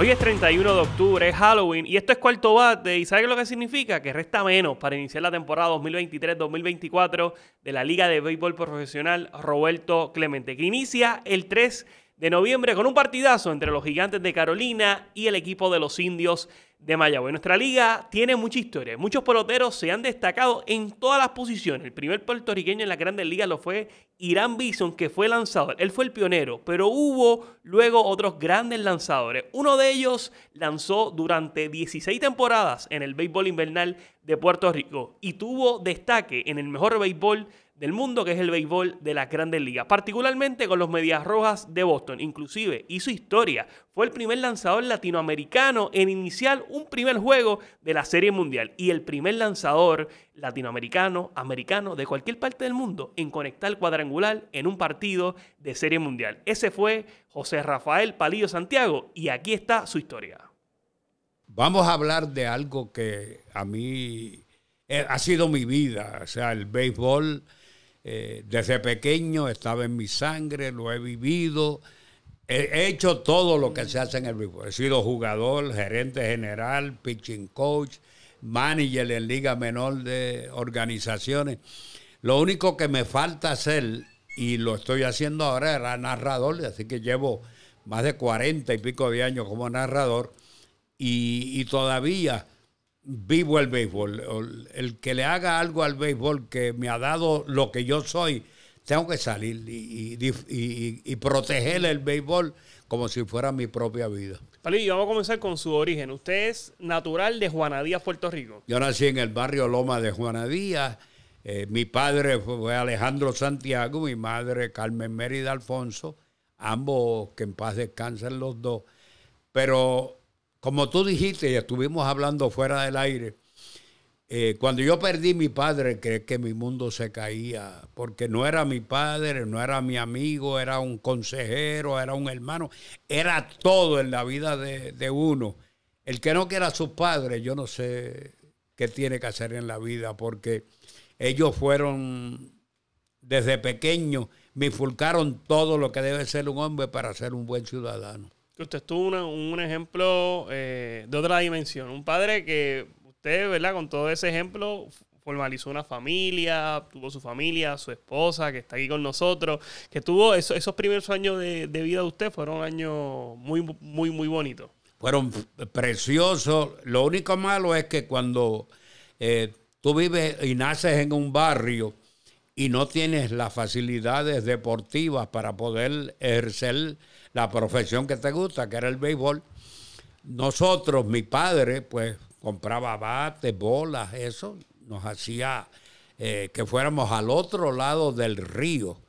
Hoy es 31 de octubre, es Halloween y esto es cuarto bate. ¿Y sabes lo que significa? Que resta menos para iniciar la temporada 2023-2024 de la Liga de Béisbol Profesional Roberto Clemente, que inicia el 3 de noviembre con un partidazo entre los gigantes de Carolina y el equipo de los indios de Mayagüez. Nuestra liga tiene mucha historia. Muchos peloteros se han destacado en todas las posiciones. El primer puertorriqueño en la grandes ligas lo fue Irán Bison, que fue lanzador. Él fue el pionero, pero hubo luego otros grandes lanzadores. Uno de ellos lanzó durante 16 temporadas en el béisbol invernal de Puerto Rico y tuvo destaque en el mejor béisbol del mundo, que es el béisbol de las grandes ligas, particularmente con los Medias Rojas de Boston. Inclusive y su historia, fue el primer lanzador latinoamericano en iniciar un primer juego de la Serie Mundial y el primer lanzador latinoamericano, americano, de cualquier parte del mundo en conectar cuadrangular en un partido de Serie Mundial. Ese fue José Rafael Palillo Santiago y aquí está su historia. Vamos a hablar de algo que a mí... Eh, ha sido mi vida, o sea, el béisbol, eh, desde pequeño estaba en mi sangre, lo he vivido, he hecho todo lo que se hace en el béisbol. He sido jugador, gerente general, pitching coach, manager en liga menor de organizaciones. Lo único que me falta hacer, y lo estoy haciendo ahora, era narrador, así que llevo más de cuarenta y pico de años como narrador, y todavía vivo el béisbol. El que le haga algo al béisbol que me ha dado lo que yo soy, tengo que salir y, protegerle proteger el béisbol como si fuera mi propia vida. Palillo, vamos a comenzar con su origen. Usted es natural de Juanadía, Puerto Rico. Yo nací en el barrio Loma de Juanadía, eh, mi padre fue Alejandro Santiago, mi madre Carmen Mérida Alfonso, ambos que en paz descansen los dos. Pero como tú dijiste, y estuvimos hablando fuera del aire, eh, cuando yo perdí mi padre, creí que mi mundo se caía, porque no era mi padre, no era mi amigo, era un consejero, era un hermano, era todo en la vida de, uno. El que no quiera a su padre yo no sé qué tiene que hacer en la vida, porque ellos fueron desde pequeño me fulcaron todo lo que debe ser un hombre para ser un buen ciudadano que usted tuvo un ejemplo eh, de otra dimensión. Un padre que usted, ¿verdad? Con todo ese ejemplo formalizó una familia, tuvo su familia, su esposa que está aquí con nosotros, que tuvo esos primeros años de, vida de usted fueron años muy, muy, muy bonitos. Fueron preciosos. Lo único malo es que cuando eh, tú vives y naces en un barrio y no tienes las facilidades deportivas para poder ejercer la profesión que te gusta, que era el béisbol. Nosotros, mi padre, pues compraba bates, bolas, eso, nos hacía eh, que fuéramos al otro lado del río,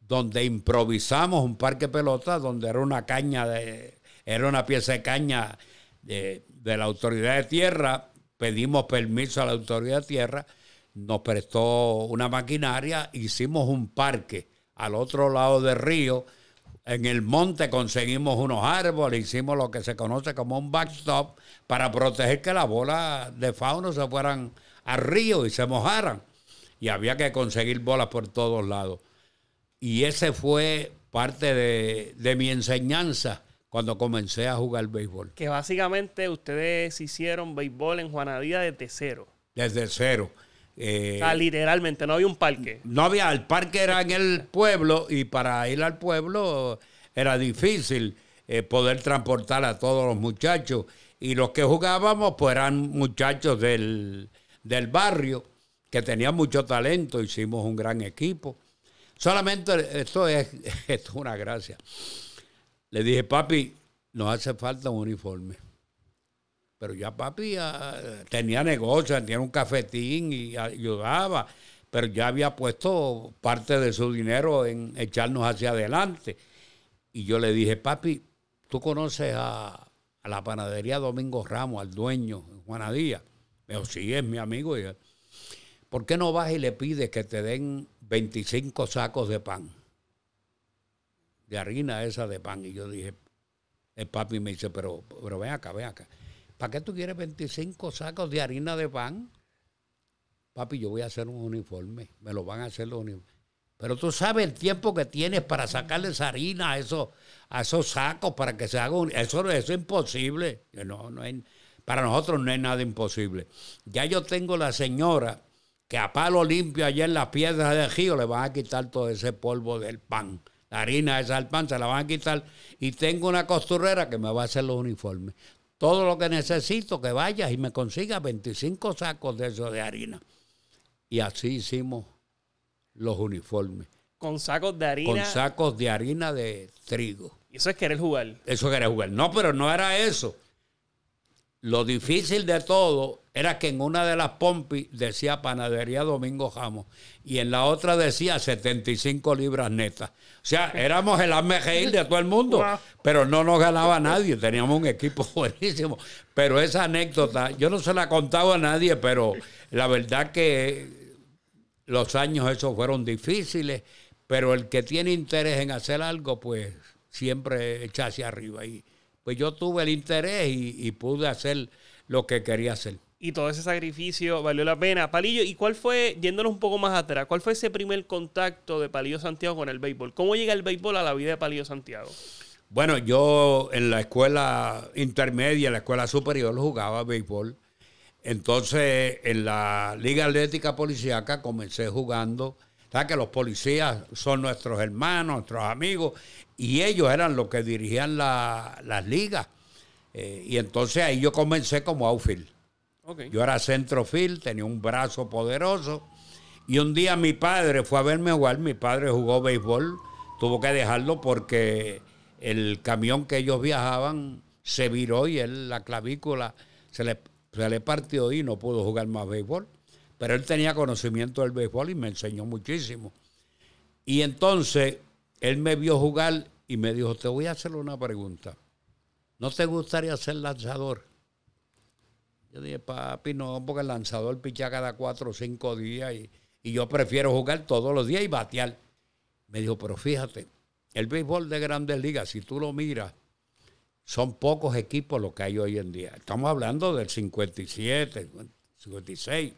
donde improvisamos un parque pelota, donde era una caña de, era una pieza de caña de, de la autoridad de tierra, pedimos permiso a la autoridad de tierra, nos prestó una maquinaria, hicimos un parque al otro lado del río, en el monte conseguimos unos árboles, hicimos lo que se conoce como un backstop para proteger que las bolas de fauna se fueran al río y se mojaran. Y había que conseguir bolas por todos lados. Y ese fue parte de, de mi enseñanza cuando comencé a jugar béisbol. Que básicamente ustedes hicieron béisbol en Juanadía desde cero. Desde cero. Eh, literalmente, no había un parque. No había, el parque era en el pueblo y para ir al pueblo era difícil eh, poder transportar a todos los muchachos. Y los que jugábamos pues eran muchachos del, del barrio que tenían mucho talento, hicimos un gran equipo. Solamente, esto esto es una gracia. Le dije, papi, nos hace falta un uniforme. Pero ya papi ah, tenía negocio, tenía un cafetín y ayudaba, pero ya había puesto parte de su dinero en echarnos hacia adelante. Y yo le dije, papi, tú conoces a, la panadería Domingo Ramos, al dueño, Juanadía. Me dijo, sí, es mi amigo. Y, ¿Por qué no vas y le pides que te den 25 sacos de pan? De harina esa de pan. Y yo dije, el papi me dice, pero, pero ven acá, ven acá. ¿Para qué tú quieres 25 sacos de harina de pan? Papi, yo voy a hacer un uniforme, me lo van a hacer los uniformes. Pero tú sabes el tiempo que tienes para sacarle esa harina a esos, a esos sacos para que se haga un... Eso, es imposible. No, no para nosotros no es nada imposible. Ya yo tengo la señora que a palo limpio allá en las piedras de río le van a quitar todo ese polvo del pan. La harina esa al pan se la van a quitar. Y tengo una costurera que me va a hacer los uniformes todo lo que necesito, que vayas y me consigas 25 sacos de eso de harina. Y así hicimos los uniformes. Con sacos de harina. Con sacos de harina de trigo. Y eso es querer jugar. Eso es querer jugar. No, pero no era eso. Lo difícil de todo era que en una de las pompis decía Panadería Domingo Jamos y en la otra decía 75 libras netas. O sea, éramos el AMGI de todo el mundo, pero no nos ganaba nadie, teníamos un equipo buenísimo. Pero esa anécdota, yo no se la he contado a nadie, pero la verdad que los años esos fueron difíciles, pero el que tiene interés en hacer algo, pues siempre echa hacia arriba. Y pues yo tuve el interés y pude hacer lo que quería hacer y todo ese sacrificio valió la pena. Palillo, ¿y cuál fue, yéndonos un poco más atrás, cuál fue ese primer contacto de Palillo Santiago con el béisbol? ¿Cómo llega el béisbol a la vida de Palillo Santiago? Bueno, yo en la escuela intermedia, en la escuela superior, jugaba béisbol. Entonces, en la Liga Atlética Policiaca comencé jugando. ¿Sabes que los policías son nuestros hermanos, nuestros amigos? Y ellos eran los que dirigían la, las ligas. Eh, y entonces ahí yo comencé como outfield. Yo era centrofil, tenía un brazo poderoso. Y un día mi padre fue a verme jugar. Mi padre jugó béisbol. Tuvo que dejarlo porque el camión que ellos viajaban se viró y él, la clavícula se le, se le partió y no pudo jugar más béisbol. Pero él tenía conocimiento del béisbol y me enseñó muchísimo. Y entonces él me vio jugar y me dijo, te voy a hacer una pregunta. ¿No te gustaría ser lanzador? Yo dije, papi, no, porque el lanzador picha cada cuatro o cinco días y, yo prefiero jugar todos los días y batear. Me dijo, pero fíjate, el béisbol de grandes ligas, si tú lo miras, son pocos equipos los que hay hoy en día. Estamos hablando del 57, 56.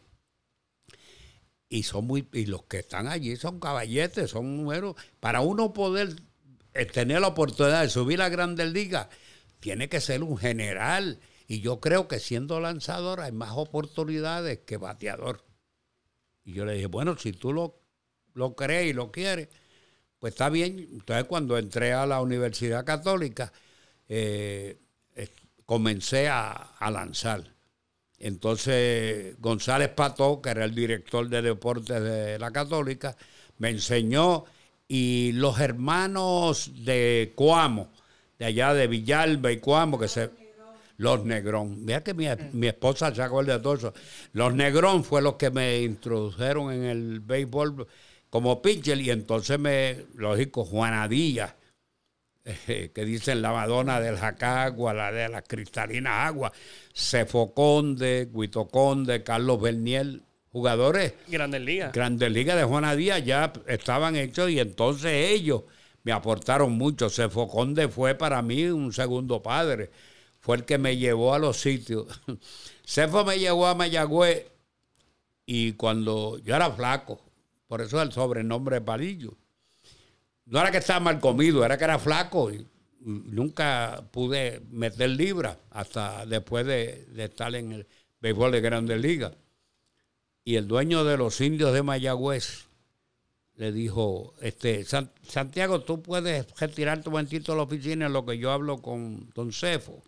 Y son muy, y los que están allí son caballetes, son números. Para uno poder eh, tener la oportunidad de subir a grandes ligas, tiene que ser un general y yo creo que siendo lanzador hay más oportunidades que bateador. Y yo le dije, bueno, si tú lo, lo crees y lo quieres, pues está bien. Entonces cuando entré a la Universidad Católica, eh, comencé a, lanzar. Entonces González Pató, que era el director de deportes de la Católica, me enseñó y los hermanos de Cuamo, de allá de Villalba y Cuamo, que se los Negrón. Mira que mm. mi, esposa se acuerda de todo eso. Los Negrón fue los que me introdujeron en el béisbol como pitcher y entonces me, lógico, Juana eh, que dicen la Madonna del Jacagua, la de las cristalinas aguas, Cefoconde Conde, Carlos Berniel, jugadores. Grandes Ligas. Grandes Ligas de Díaz ya estaban hechos y entonces ellos me aportaron mucho. Cefoconde fue para mí un segundo padre fue el que me llevó a los sitios. Cefo me llevó a Mayagüez y cuando yo era flaco, por eso el sobrenombre de Palillo. No era que estaba mal comido, era que era flaco. Y nunca pude meter libras hasta después de, estar en el béisbol de Grandes Ligas. Y el dueño de los indios de Mayagüez le dijo, este, Santiago, tú puedes retirar tu momentito a la oficina en lo que yo hablo con Don Cefo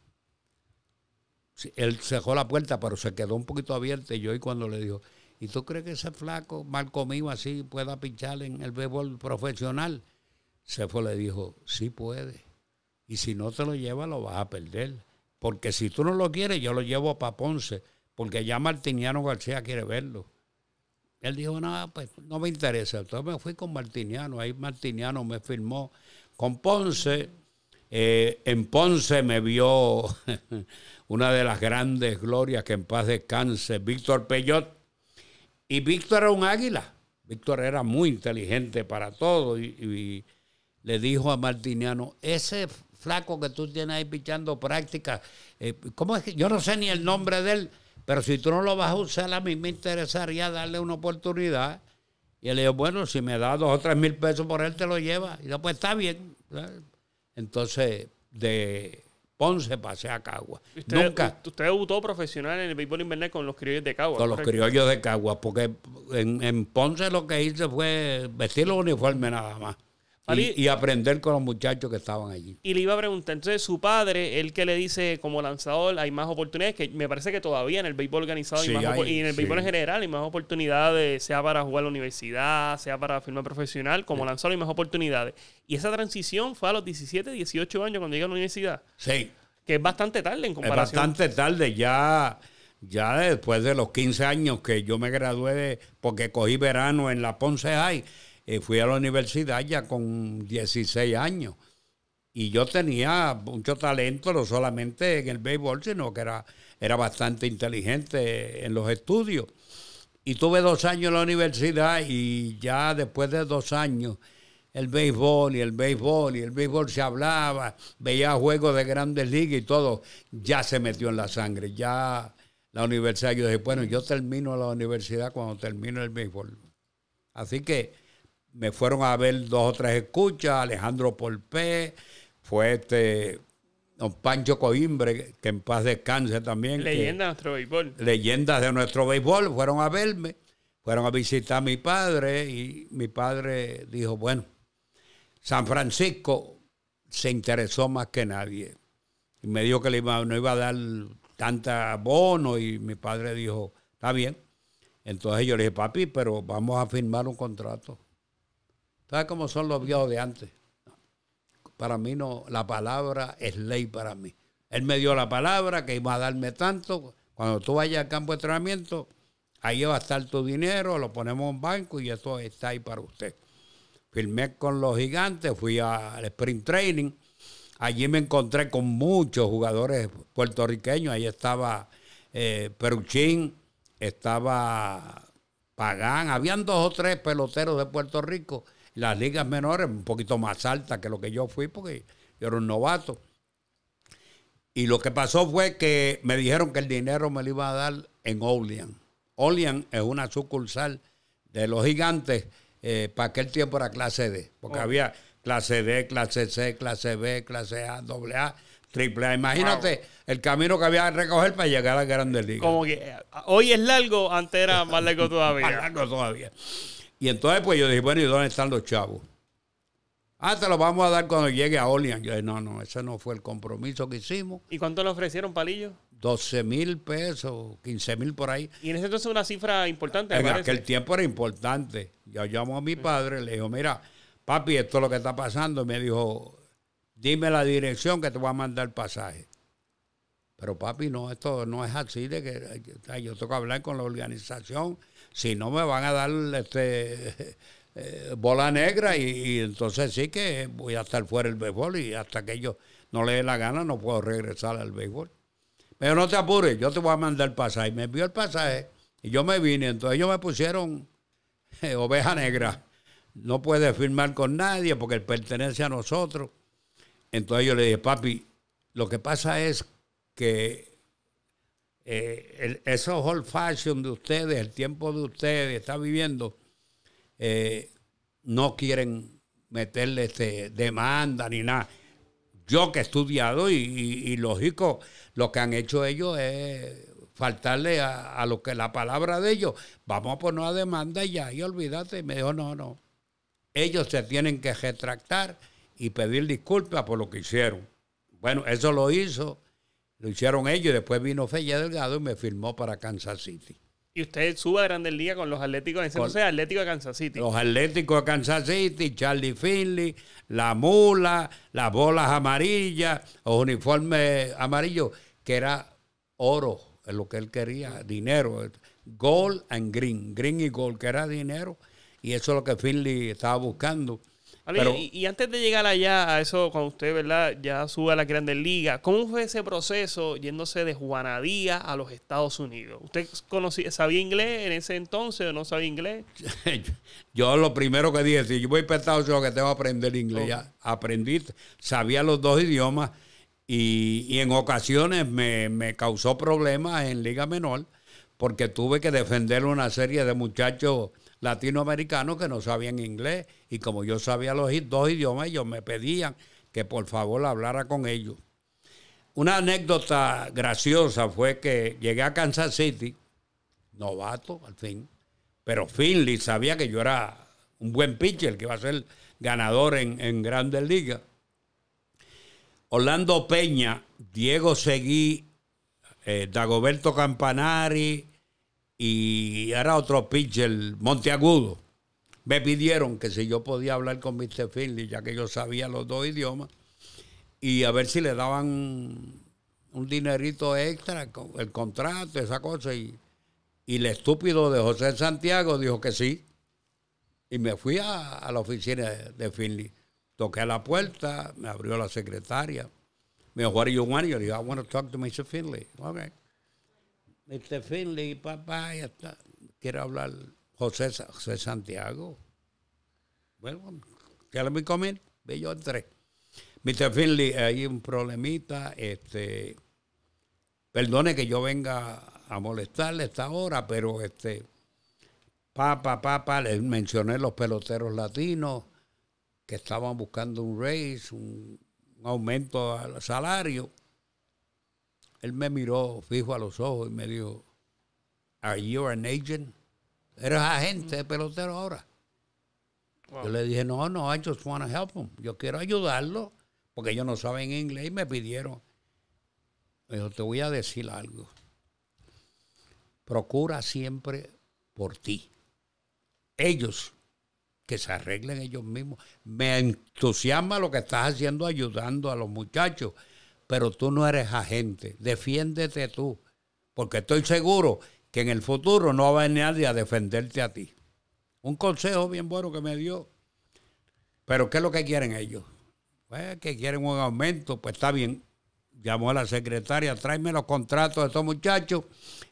él cerró la puerta, pero se quedó un poquito abierta. Y yo, y cuando le dijo, ¿y tú crees que ese flaco mal comido así pueda pinchar en el béisbol profesional? Se fue le dijo, sí puede. Y si no te lo lleva, lo vas a perder. Porque si tú no lo quieres, yo lo llevo para Ponce. Porque ya Martiniano García quiere verlo. Él dijo, no, pues no me interesa. Entonces me fui con Martiniano. Ahí Martiniano me firmó. Con Ponce eh, en Ponce me vio una de las grandes glorias que en paz descanse, Víctor Peyot. Y Víctor era un águila. Víctor era muy inteligente para todo y, le dijo a Martiniano, ese flaco que tú tienes ahí pichando práctica eh, Yo no sé ni el nombre de él, pero si tú no lo vas a usar, a mí me interesaría darle una oportunidad. Y él le dijo, bueno, si me da dos o tres mil pesos por él, te lo lleva. Y después pues está bien. Entonces, de Ponce pasé a Cagua. Usted, Nunca, usted debutó profesional en el béisbol invernal con los criollos de Cagua. Con los criollos de Cagua, porque en, en Ponce lo que hice fue vestir los uniformes nada más. Y, aprender con los muchachos que estaban allí. Y le iba a preguntar, entonces su padre, él que le dice como lanzador, hay más oportunidades, que me parece que todavía en el béisbol organizado y en el béisbol en general hay más oportunidades, sea para jugar a la universidad, sea para firmar profesional, como lanzador hay más oportunidades. Y esa transición fue a los 17, 18 años cuando llega a la universidad. Sí. Que es bastante tarde en comparación. bastante tarde, ya, después de los 15 años que yo me gradué, porque cogí verano en la Ponce High eh, fui a la universidad ya con 16 años. Y yo tenía mucho talento, no solamente en el béisbol, sino que era, era bastante inteligente en los estudios. Y tuve dos años en la universidad y ya después de dos años el béisbol y el béisbol y el béisbol se hablaba, veía juegos de grandes ligas y todo, ya se metió en la sangre, ya la universidad, yo dije, bueno, yo termino la universidad cuando termino el béisbol. Así que me fueron a ver dos o tres escuchas, Alejandro Polpé, fue este don Pancho Coimbre, que en paz descanse también. Leyendas de nuestro béisbol. Leyendas de nuestro béisbol, fueron a verme, fueron a visitar a mi padre y mi padre dijo, bueno, San Francisco se interesó más que nadie. Y me dijo que le no iba a dar tanta bono y mi padre dijo, está bien. Entonces yo le dije, papi, pero vamos a firmar un contrato. ¿Sabes cómo son los viejos de antes? Para mí no, la palabra es ley para mí. Él me dio la palabra que iba a darme tanto. Cuando tú vayas al campo de entrenamiento, ahí va a estar tu dinero, lo ponemos en banco y eso está ahí para usted. Firmé con los gigantes, fui al sprint training. Allí me encontré con muchos jugadores puertorriqueños. Ahí estaba eh, Peruchín, estaba Pagán. Habían dos o tres peloteros de Puerto Rico las ligas menores, un poquito más altas que lo que yo fui, porque yo era un novato. Y lo que pasó fue que me dijeron que el dinero me lo iba a dar en Olean. Olean es una sucursal de los gigantes. Eh, para aquel tiempo era clase D, porque oh. había clase D, clase C, clase B, clase A, doble A, triple A. Imagínate el camino que había que recoger para llegar a la grande liga. Como que eh, hoy es largo, antes era más largo todavía. más largo todavía. Y entonces pues yo dije, bueno, ¿y dónde están los chavos? Ah, te los vamos a dar cuando llegue a Olian. Yo dije, no, no, ese no fue el compromiso que hicimos. ¿Y cuánto le ofrecieron, Palillo? 12 mil pesos, 15 mil por ahí. Y en ese entonces una cifra importante. En parece? aquel tiempo era importante. Yo llamo a mi padre, le digo, mira, papi, esto es lo que está pasando. Me dijo, dime la dirección que te voy a mandar el pasaje. Pero papi, no, esto no es así que yo tengo que hablar con la organización si no me van a dar este, eh, bola negra y, entonces sí que voy a estar fuera del béisbol y hasta que yo no le dé la gana no puedo regresar al béisbol. Pero no te apures, yo te voy a mandar el pasaje. Me envió el pasaje y yo me vine, entonces ellos me pusieron eh, oveja negra. No puede firmar con nadie porque él pertenece a nosotros. Entonces yo le dije, papi, lo que pasa es que eh, esos old fashion de ustedes, el tiempo de ustedes está viviendo, eh, no quieren meterle este, demanda ni nada. Yo que he estudiado y, lógico, lo que han hecho ellos es faltarle a, lo que la palabra de ellos, vamos a poner una demanda ya, y olvídate, me dijo, no, no, ellos se tienen que retractar y pedir disculpas por lo que hicieron. Bueno, eso lo hizo lo hicieron ellos y después vino Fella Delgado y me firmó para Kansas City. Y usted sube a Grandes Ligas con los Atléticos, sea Atlético de Kansas City. Los Atléticos de Kansas City, Charlie Finley, la mula, las bolas amarillas, los uniformes amarillos, que era oro, es lo que él quería, dinero. Gold and green, green y gold, que era dinero. Y eso es lo que Finley estaba buscando y, antes de llegar allá, a eso, cuando usted, ¿verdad? Ya sube a la grandes Liga, ¿cómo fue ese proceso yéndose de Juanadía a los Estados Unidos? ¿Usted conocía, sabía inglés en ese entonces o no sabía inglés? yo lo primero que dije, si yo voy para Estados Unidos, que tengo a aprender inglés. aprendí, sabía los dos idiomas y, en ocasiones me, me causó problemas en Liga Menor porque tuve que defender una serie de muchachos latinoamericanos que no sabían inglés y como yo sabía los dos idiomas, ellos me pedían que por favor hablara con ellos. Una anécdota graciosa fue que llegué a Kansas City, novato al fin, pero Finley sabía que yo era un buen pitcher, que iba a ser ganador en, en Grandes Ligas. Orlando Peña, Diego Seguí, eh, Dagoberto Campanari, y era otro pitcher, Monteagudo. Me pidieron que si yo podía hablar con Mr. Finley, ya que yo sabía los dos idiomas, y a ver si le daban un dinerito extra, el contrato, esa cosa. Y, el estúpido de José Santiago dijo que sí. Y me fui a, la oficina de, Finley. Toqué la puerta, me abrió la secretaria. Me dijo, ¿qué quieres? Y yo le dije, I want to talk to Mr. Finley. Okay. Mr. Finley, papá, ya está. Quiero hablar José, José Santiago. Bueno, ya le a comer. Ve yo entré. Mr. Finley, hay un problemita. Este, perdone que yo venga a molestarle esta hora, pero este, papá, papá, les mencioné los peloteros latinos que estaban buscando un raise, un aumento al salario él me miró fijo a los ojos y me dijo, ¿Are you an agent? ¿Eres agente de pelotero ahora? Yo le dije, no, no, I just want to help Yo quiero ayudarlo porque ellos no saben inglés y me pidieron. Me te voy a decir algo. Procura siempre por ti. Ellos, que se arreglen ellos mismos. Me entusiasma lo que estás haciendo ayudando a los muchachos, pero tú no eres agente. Defiéndete tú, porque estoy seguro que en el futuro no va a venir nadie a defenderte a ti. Un consejo bien bueno que me dio. Pero ¿qué es lo que quieren ellos? Pues, que quieren un aumento, pues está bien. Llamó a la secretaria, tráeme los contratos de estos muchachos.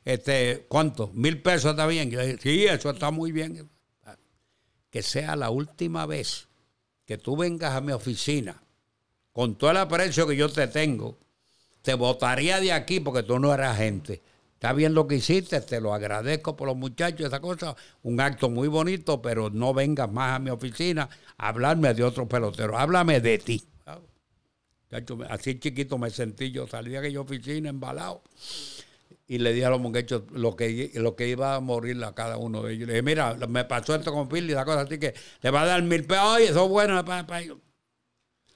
Este, ¿Cuánto? Mil pesos está bien. Yo sí, eso está muy bien. Que sea la última vez que tú vengas a mi oficina con todo el aprecio que yo te tengo, te votaría de aquí porque tú no eras gente. Está bien lo que hiciste, te lo agradezco por los muchachos, esa cosa, un acto muy bonito, pero no vengas más a mi oficina a hablarme de otro pelotero, háblame de ti. Así chiquito me sentí, yo salí de aquella oficina embalado y le dije a los muchachos lo que, lo que iba a morir a cada uno de ellos. Le dije, mira, me pasó esto con Philly, la cosa así que le va a dar mil pesos, oye, eso es bueno.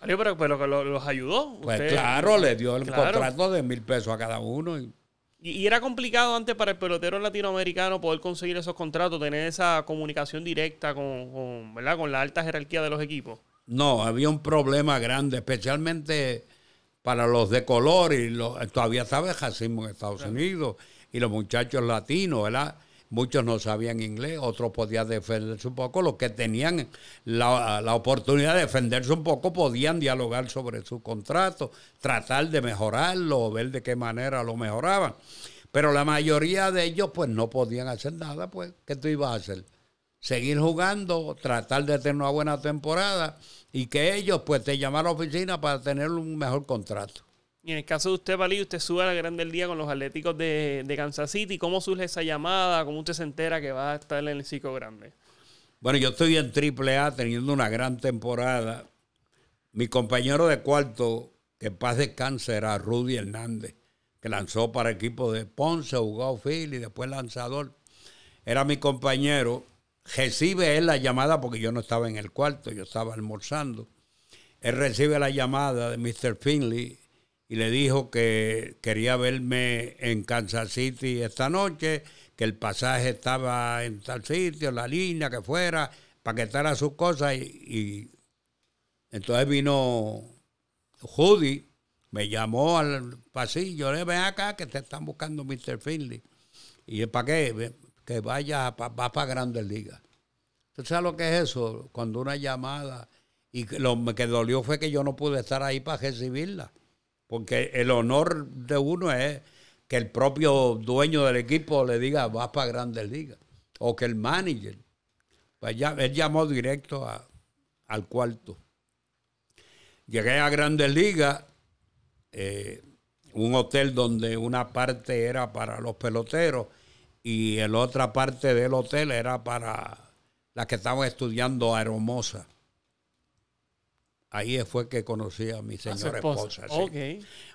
Pero, pero, los, ayudó. Pues claro, le dio el contrato de mil pesos a cada uno. Y... era complicado antes para el pelotero latinoamericano poder conseguir esos contratos, tener esa comunicación directa con, con, la alta jerarquía de los equipos. No, había un problema grande, especialmente para los de color y los, todavía sabes el racismo en Estados Unidos y los muchachos latinos, ¿verdad? Muchos no sabían inglés, otros podían defenderse un poco. Los que tenían la, oportunidad de defenderse un poco podían dialogar sobre su contrato, tratar de mejorarlo, ver de qué manera lo mejoraban. Pero la mayoría de ellos pues no podían hacer nada, pues ¿qué tú ibas a hacer? Seguir jugando, tratar de tener una buena temporada y que ellos pues te llamaran a la oficina para tener un mejor contrato. Y en el caso de usted, Valí, usted sube a la Grande del Día con los Atléticos de, Kansas City. ¿Cómo surge esa llamada? ¿Cómo usted se entera que va a estar en el ciclo grande? Bueno, yo estoy en A teniendo una gran temporada. Mi compañero de cuarto, que en paz descanse, era Rudy Hernández, que lanzó para el equipo de Ponce, jugó Phil y después lanzador. Era mi compañero. Recibe él la llamada porque yo no estaba en el cuarto, yo estaba almorzando. Él recibe la llamada de Mr. Finley, y le dijo que quería verme en Kansas City esta noche, que el pasaje estaba en tal sitio, la línea que fuera, para que a sus cosas y, entonces vino Judy, me llamó al pasillo, le eh, ven acá que te están buscando Mr. Finley. Y ¿para qué? Que vaya, va para Grandes Ligas. ¿Tú sabes lo que es eso? Cuando una llamada, y lo que dolió fue que yo no pude estar ahí para recibirla. Porque el honor de uno es que el propio dueño del equipo le diga, vas para Grandes Ligas. O que el manager. Pues él llamó directo al cuarto. Llegué a Grandes Ligas, eh, un hotel donde una parte era para los peloteros y la otra parte del hotel era para las que estaban estudiando aeromosa. Ahí fue que conocí a mi señora esposa.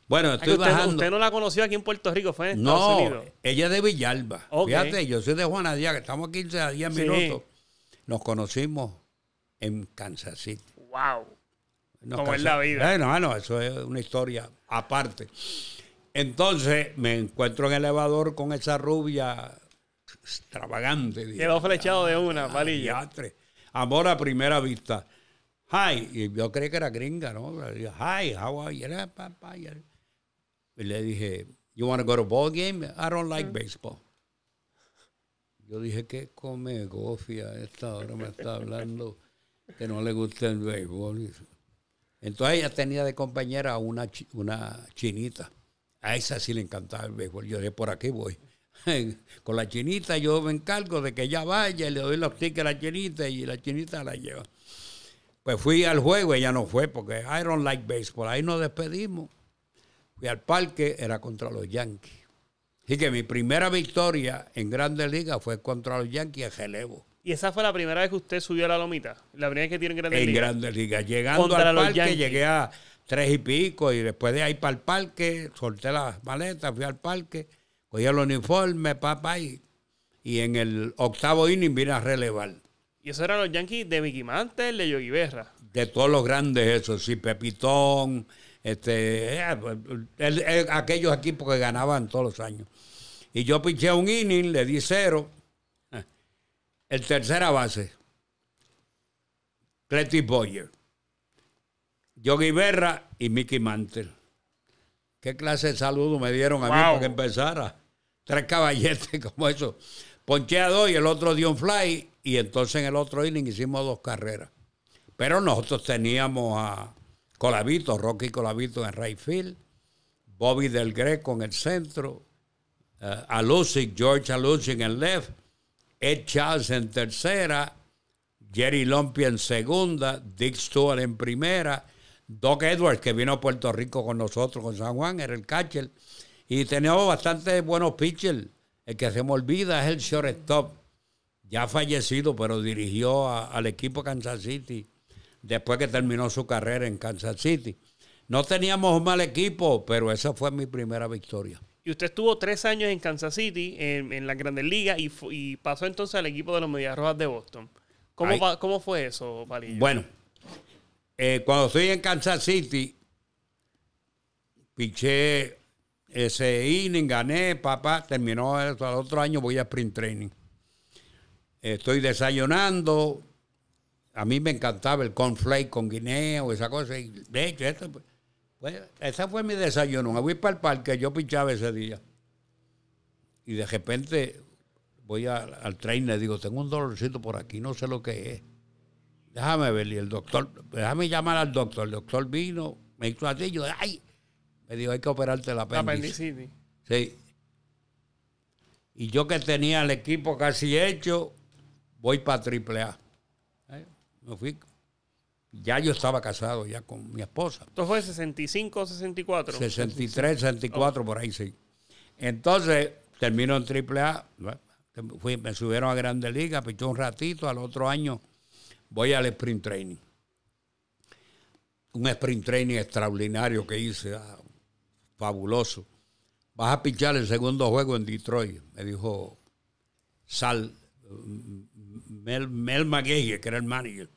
Bueno, estoy usted, Usted no la conoció aquí en Puerto Rico, fue no, ella es de Villalba. Fíjate, yo soy de Juana Díaz, que estamos aquí a 10 minutos. Nos conocimos en Kansas City. ¡Wow! Como es la vida. bueno, eso es una historia aparte. Entonces me encuentro en el elevador con esa rubia extravagante. quedó flechado de una, ah, palilla. Amor a primera vista hi. Y yo creí que era gringa, ¿no? hi, how are you? Y le dije, you want to go to ball game? I don't like mm. baseball. Yo dije, ¿qué come gofia? Esta hora me está hablando que no le gusta el béisbol. Entonces ella tenía de compañera una, una chinita. A esa sí le encantaba el béisbol. Yo dije, por aquí voy. Con la chinita yo me encargo de que ella vaya, le doy los tickets a la chinita y la chinita la lleva. Pues fui al juego, ya no fue porque I don't like baseball. Ahí nos despedimos. Fui al parque, era contra los Yankees. Así que mi primera victoria en Grandes Ligas fue contra los Yankees en relevo. ¿Y esa fue la primera vez que usted subió a la lomita? La primera vez que tiene en Grandes Liga? Ligas. En Grandes Ligas. Llegando al parque, llegué a tres y pico y después de ahí para el parque, solté las maletas, fui al parque, cogí el uniforme, papá, y, y en el octavo inning vine a relevar. Y esos eran los Yankees de Mickey Mantle, de Yogi Berra. De todos los grandes, esos. sí, Pepitón, este, eh, aquellos equipos que ganaban todos los años. Y yo pinché un inning, le di cero. Eh, el tercera base, Cletic Boyer, Yogi Berra y Mickey Mantle. ¿Qué clase de saludo me dieron a mí para que empezara? Tres caballetes como eso. Ponché a dos y el otro dio un fly y entonces en el otro inning hicimos dos carreras. Pero nosotros teníamos a Colavito, Rocky Colabito en Rayfield, Bobby del Greco en el centro, eh, a Alusic, George Alusic en el left, Ed Charles en tercera, Jerry Lompi en segunda, Dick Stewart en primera, Doc Edwards, que vino a Puerto Rico con nosotros, con San Juan, era el catcher. Y teníamos bastante buenos pitchers. El que se me olvida es el shortstop ya fallecido, pero dirigió al equipo Kansas City después que terminó su carrera en Kansas City. No teníamos un mal equipo, pero esa fue mi primera victoria. Y usted estuvo tres años en Kansas City, en, en las grandes ligas, y, pasó entonces al equipo de los Medias Rojas de Boston. ¿Cómo, fue eso, Palillo? Bueno, eh, cuando estoy en Kansas City, piché ese inning, gané, papá, terminó eso, al otro año voy a sprint training estoy desayunando. A mí me encantaba el cornflake con guineo, esa cosa. de hecho, ese pues, fue mi desayuno. Me voy para el parque, yo pinchaba ese día. Y de repente voy al tren y digo, tengo un dolorcito por aquí, no sé lo que es. Déjame ver, y el doctor, déjame llamar al doctor. El doctor vino, me hizo así, yo, ¡ay! Me dijo, hay que operarte la apendicitis. Sí. Y yo que tenía el equipo casi hecho, voy para AAA. ¿Eh? Me fui. Ya yo estaba casado ya con mi esposa. ¿Esto fue 65 o 64? 63, 64, por ahí sí. Entonces, termino en AAA. Fui, me subieron a Grande Liga, pichó un ratito, al otro año voy al sprint training. Un sprint training extraordinario que hice, ah, fabuloso. Vas a pichar el segundo juego en Detroit, me dijo Sal, mm, Mel, Mel que era el manager.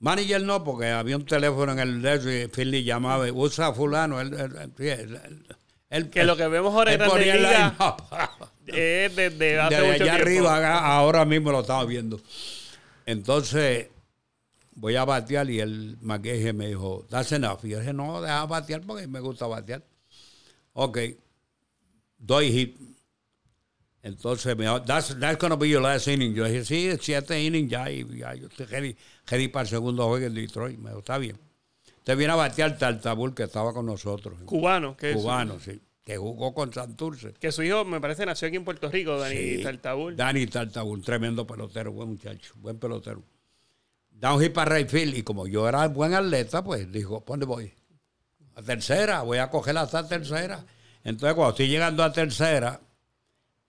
Manager no, porque había un teléfono en el de y Philly llamaba, usa fulano. el que lo que vemos ahora en la es desde allá arriba, ahora mismo lo estaba viendo. Entonces, voy a batear y el maqueje me dijo, that's enough. Y yo dije, no, deja batear porque me gusta batear. Ok, doy hit, entonces me dijo, that's, that's going be your last inning. Yo dije, sí, siete innings ya, y ya, yo estoy ready, ready, para el segundo juego en Detroit. Me dijo, está bien. Usted viene a batear Tartabul, que estaba con nosotros. Cubano, que Cubano, sí. Que jugó con Santurce. Que su hijo, me parece, nació aquí en Puerto Rico, Dani sí, Tartabul. Dani Tartabul, tremendo pelotero, buen muchacho, buen pelotero. Da hit para Rayfield, y como yo era buen atleta, pues dijo, ¿dónde voy? A tercera, voy a coger hasta tercera. Entonces, cuando estoy llegando a tercera,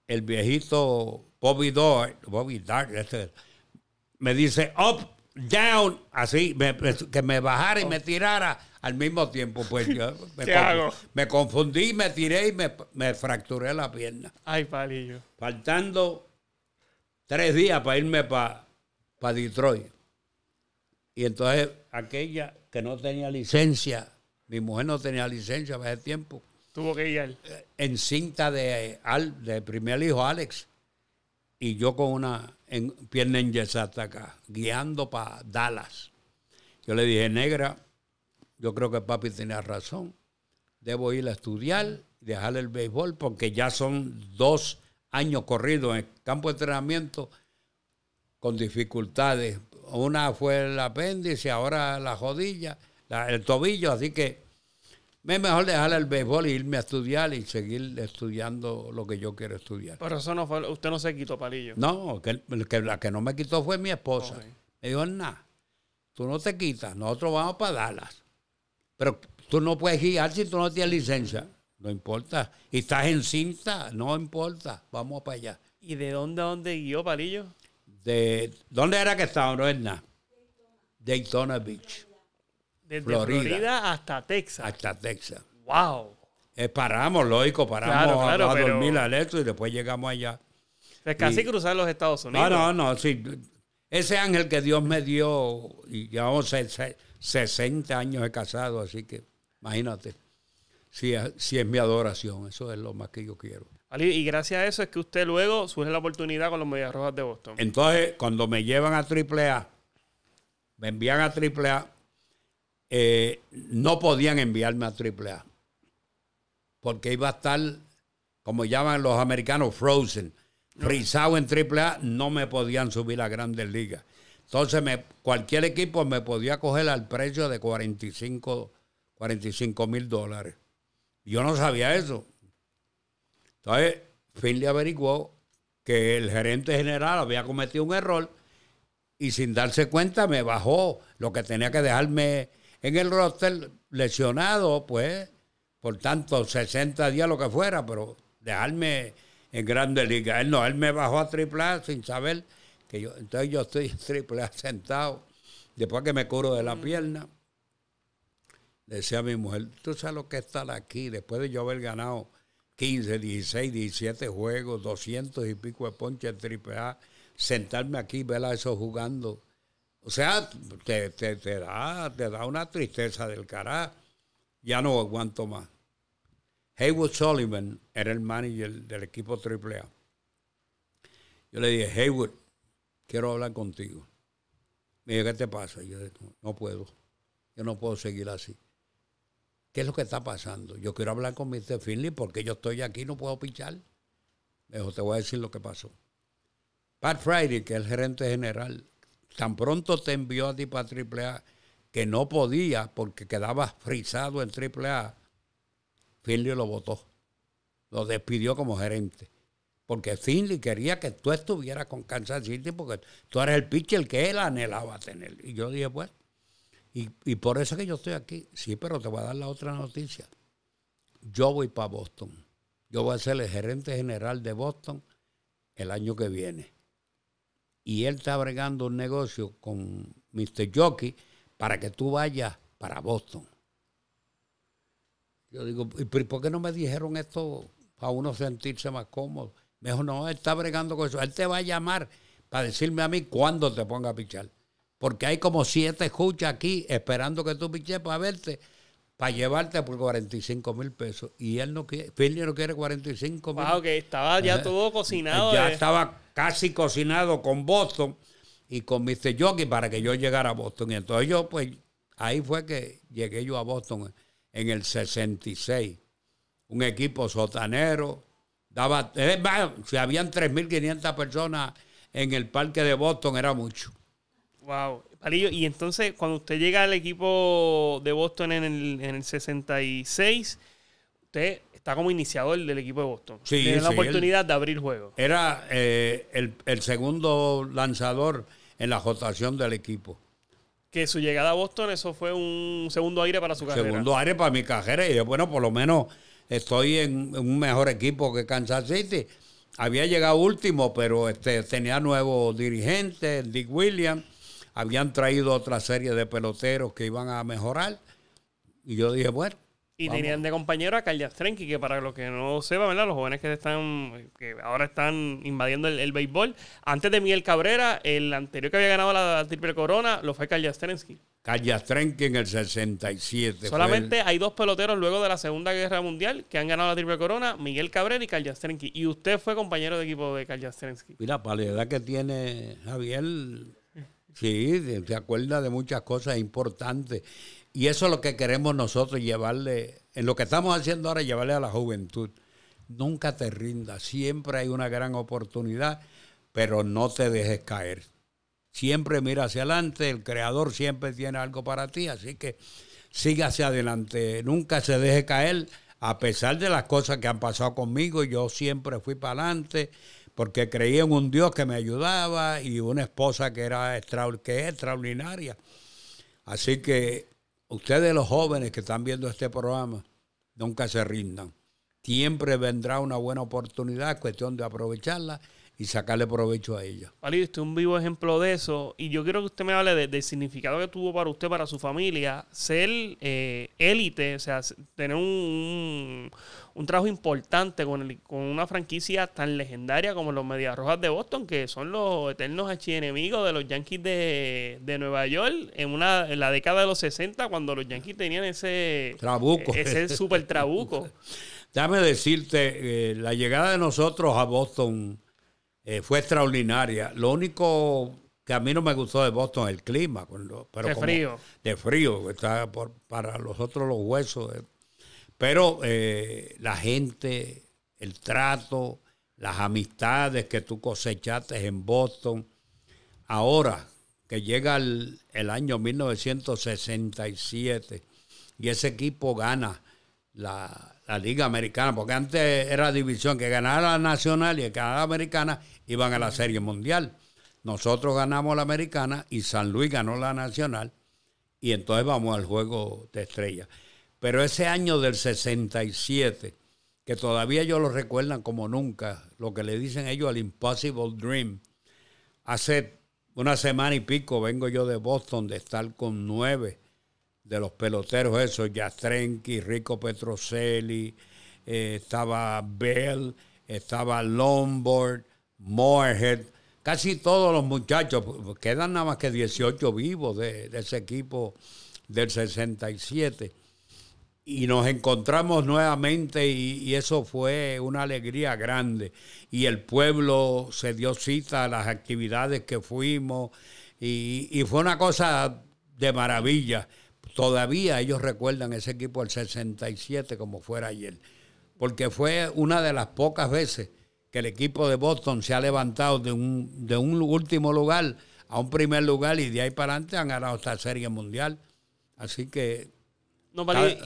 el viejito Bobby Dart, Bobby este, me dice up, down, así, que me bajara y me tirara al mismo tiempo. Pues yo me, confundí, me tiré y me, fracturé la pierna. Ay, palillo. Faltando tres días para irme para pa Detroit. Y entonces aquella que no tenía licencia, mi mujer no tenía licencia para ese tiempo, Tuvo que ir eh, En cinta de, primer hijo, Alex. Y yo con una en, pierna en hasta acá, guiando para Dallas. Yo le dije, negra, yo creo que papi tenía razón. Debo ir a estudiar, dejar el béisbol, porque ya son dos años corridos en el campo de entrenamiento con dificultades. Una fue el apéndice, ahora la rodilla, el tobillo, así que mejor dejar el béisbol e irme a estudiar y seguir estudiando lo que yo quiero estudiar. Pero eso no fue, usted no se quitó palillo. No, que, la que no me quitó fue mi esposa. Me dijo, nada, tú no te quitas, nosotros vamos para Dallas. Pero tú no puedes guiar si tú no tienes licencia. No importa. Y estás en cinta, no importa. Vamos para allá. ¿Y de dónde a dónde guió Palillo? De, ¿Dónde era que estaba, no es Daytona Beach. Desde Florida, hasta Texas. Hasta Texas. ¡Wow! Eh, paramos, lógico, paramos a, dormir al y después llegamos allá. Es casi cruzar los Estados Unidos. No, no, no. Sí. Ese ángel que Dios me dio, y llevamos 60 años de casado, así que imagínate. Si es, si es mi adoración, eso es lo más que yo quiero. y gracias a eso es que usted luego surge la oportunidad con los Medias Rojas de Boston. Entonces, cuando me llevan a AAA, me envían a AAA, eh, no podían enviarme a A Porque iba a estar, como llaman los americanos, frozen. Rizado en AAA, no me podían subir a grandes ligas. Entonces, me, cualquier equipo me podía coger al precio de 45 mil dólares. Yo no sabía eso. Entonces, Finley averiguó que el gerente general había cometido un error y sin darse cuenta me bajó lo que tenía que dejarme en el roster, lesionado, pues, por tanto, 60 días, lo que fuera, pero dejarme en Grande Liga. Él no, él me bajó a A sin saber que yo, entonces yo estoy en AAA sentado, después que me curo de la mm. pierna. Decía mi mujer, tú sabes lo que es estar aquí, después de yo haber ganado 15, 16, 17 juegos, 200 y pico de ponches en A, sentarme aquí, ver a eso jugando o sea, te, da, una tristeza del carajo. Ya no aguanto más. Haywood Sullivan era el manager del equipo AAA. Yo le dije, Haywood, quiero hablar contigo. Me dijo, ¿qué te pasa? Yo no puedo. Yo no puedo seguir así. ¿Qué es lo que está pasando? Yo quiero hablar con Mr. Finley porque yo estoy aquí, no puedo pichar. Me dijo, te voy a decir lo que pasó. Pat Friday, que es el gerente general tan pronto te envió a ti para AAA que no podía porque quedaba frisado en AAA, Finley lo votó. Lo despidió como gerente. Porque Finley quería que tú estuvieras con Kansas City porque tú eres el pitcher que él anhelaba tener. Y yo dije, pues, y, y por eso que yo estoy aquí. Sí, pero te voy a dar la otra noticia. Yo voy para Boston. Yo voy a ser el gerente general de Boston el año que viene y él está bregando un negocio con Mr. Jockey para que tú vayas para Boston. Yo digo, ¿y por qué no me dijeron esto para uno sentirse más cómodo? Me dijo, no, él está bregando con eso. Él te va a llamar para decirme a mí cuándo te ponga a pichar. Porque hay como siete escucha aquí esperando que tú piches para verte para llevarte por 45 mil pesos. Y él no quiere, Philly no quiere 45 mil. Wow, que estaba ya eh, todo cocinado. Ya eh. estaba casi cocinado con Boston y con Mr. Jockey para que yo llegara a Boston. Y entonces yo, pues, ahí fue que llegué yo a Boston en el 66. Un equipo sotanero. Daba, si habían 3.500 personas en el parque de Boston, era mucho. Wow y entonces cuando usted llega al equipo de Boston en el, 66, usted está como iniciador del equipo de Boston. Sí, Tiene la oportunidad de abrir juego. Era eh, el, segundo lanzador en la rotación del equipo. Que su llegada a Boston, eso fue un segundo aire para su carrera. Segundo aire para mi carrera. Y yo, bueno, por lo menos estoy en un mejor equipo que Kansas City. Había llegado último, pero este, tenía nuevos dirigentes, Dick Williams habían traído otra serie de peloteros que iban a mejorar. Y yo dije, bueno. Y tenían de compañero a Carlos que para los que no sepan, ¿verdad? Los jóvenes que están, que ahora están invadiendo el, béisbol. Antes de Miguel Cabrera, el anterior que había ganado la, triple corona, lo fue Carlos Trenki. en el 67. Solamente hay dos peloteros luego de la Segunda Guerra Mundial que han ganado la triple corona, Miguel Cabrera y Kalyastrenki. Y usted fue compañero de equipo de Kalyastrenki. Mira, para la edad que tiene Javier, Sí, se acuerda de muchas cosas importantes. Y eso es lo que queremos nosotros llevarle, en lo que estamos haciendo ahora, llevarle a la juventud. Nunca te rindas, siempre hay una gran oportunidad, pero no te dejes caer. Siempre mira hacia adelante, el creador siempre tiene algo para ti, así que sígase adelante, nunca se deje caer, a pesar de las cosas que han pasado conmigo, yo siempre fui para adelante porque creía en un Dios que me ayudaba y una esposa que era que es extraordinaria. Así que ustedes los jóvenes que están viendo este programa, nunca se rindan. Siempre vendrá una buena oportunidad, cuestión de aprovecharla y sacarle provecho a ella. Vale, usted es un vivo ejemplo de eso. Y yo quiero que usted me hable del significado que tuvo para usted, para su familia, ser eh, élite, o sea, tener un, trabajo importante con, con una franquicia tan legendaria como los Medias Rojas de Boston, que son los eternos archienemigos de los Yankees de, Nueva York en, una, en la década de los 60, cuando los Yankees tenían ese... Trabuco. Ese super trabuco. Déjame decirte, eh, la llegada de nosotros a Boston eh, fue extraordinaria. Lo único que a mí no me gustó de Boston es el clima. Pero de frío. De frío, está para los otros los huesos. Pero eh, la gente, el trato, las amistades que tú cosechaste en Boston, ahora que llega el año 1967 y ese equipo gana la, la Liga Americana, porque antes era división que ganara la Nacional y el la Americana iban a la Serie Mundial. Nosotros ganamos la Americana y San Luis ganó la Nacional y entonces vamos al juego de estrella. Pero ese año del 67, que todavía ellos lo recuerdan como nunca, lo que le dicen ellos al Impossible Dream, hace una semana y pico vengo yo de Boston de estar con nueve de los peloteros, eso, Yastrenki, Rico Petroselli, eh, estaba Bell, estaba Lombard, Moorhead, casi todos los muchachos, quedan nada más que 18 vivos de, ese equipo del 67 y nos encontramos nuevamente y, eso fue una alegría grande. Y el pueblo se dio cita a las actividades que fuimos y, y fue una cosa de maravilla. Todavía ellos recuerdan ese equipo del 67 como fuera ayer, porque fue una de las pocas veces que el equipo de Boston se ha levantado de un, de un último lugar a un primer lugar y de ahí para adelante han ganado esta serie mundial. Así que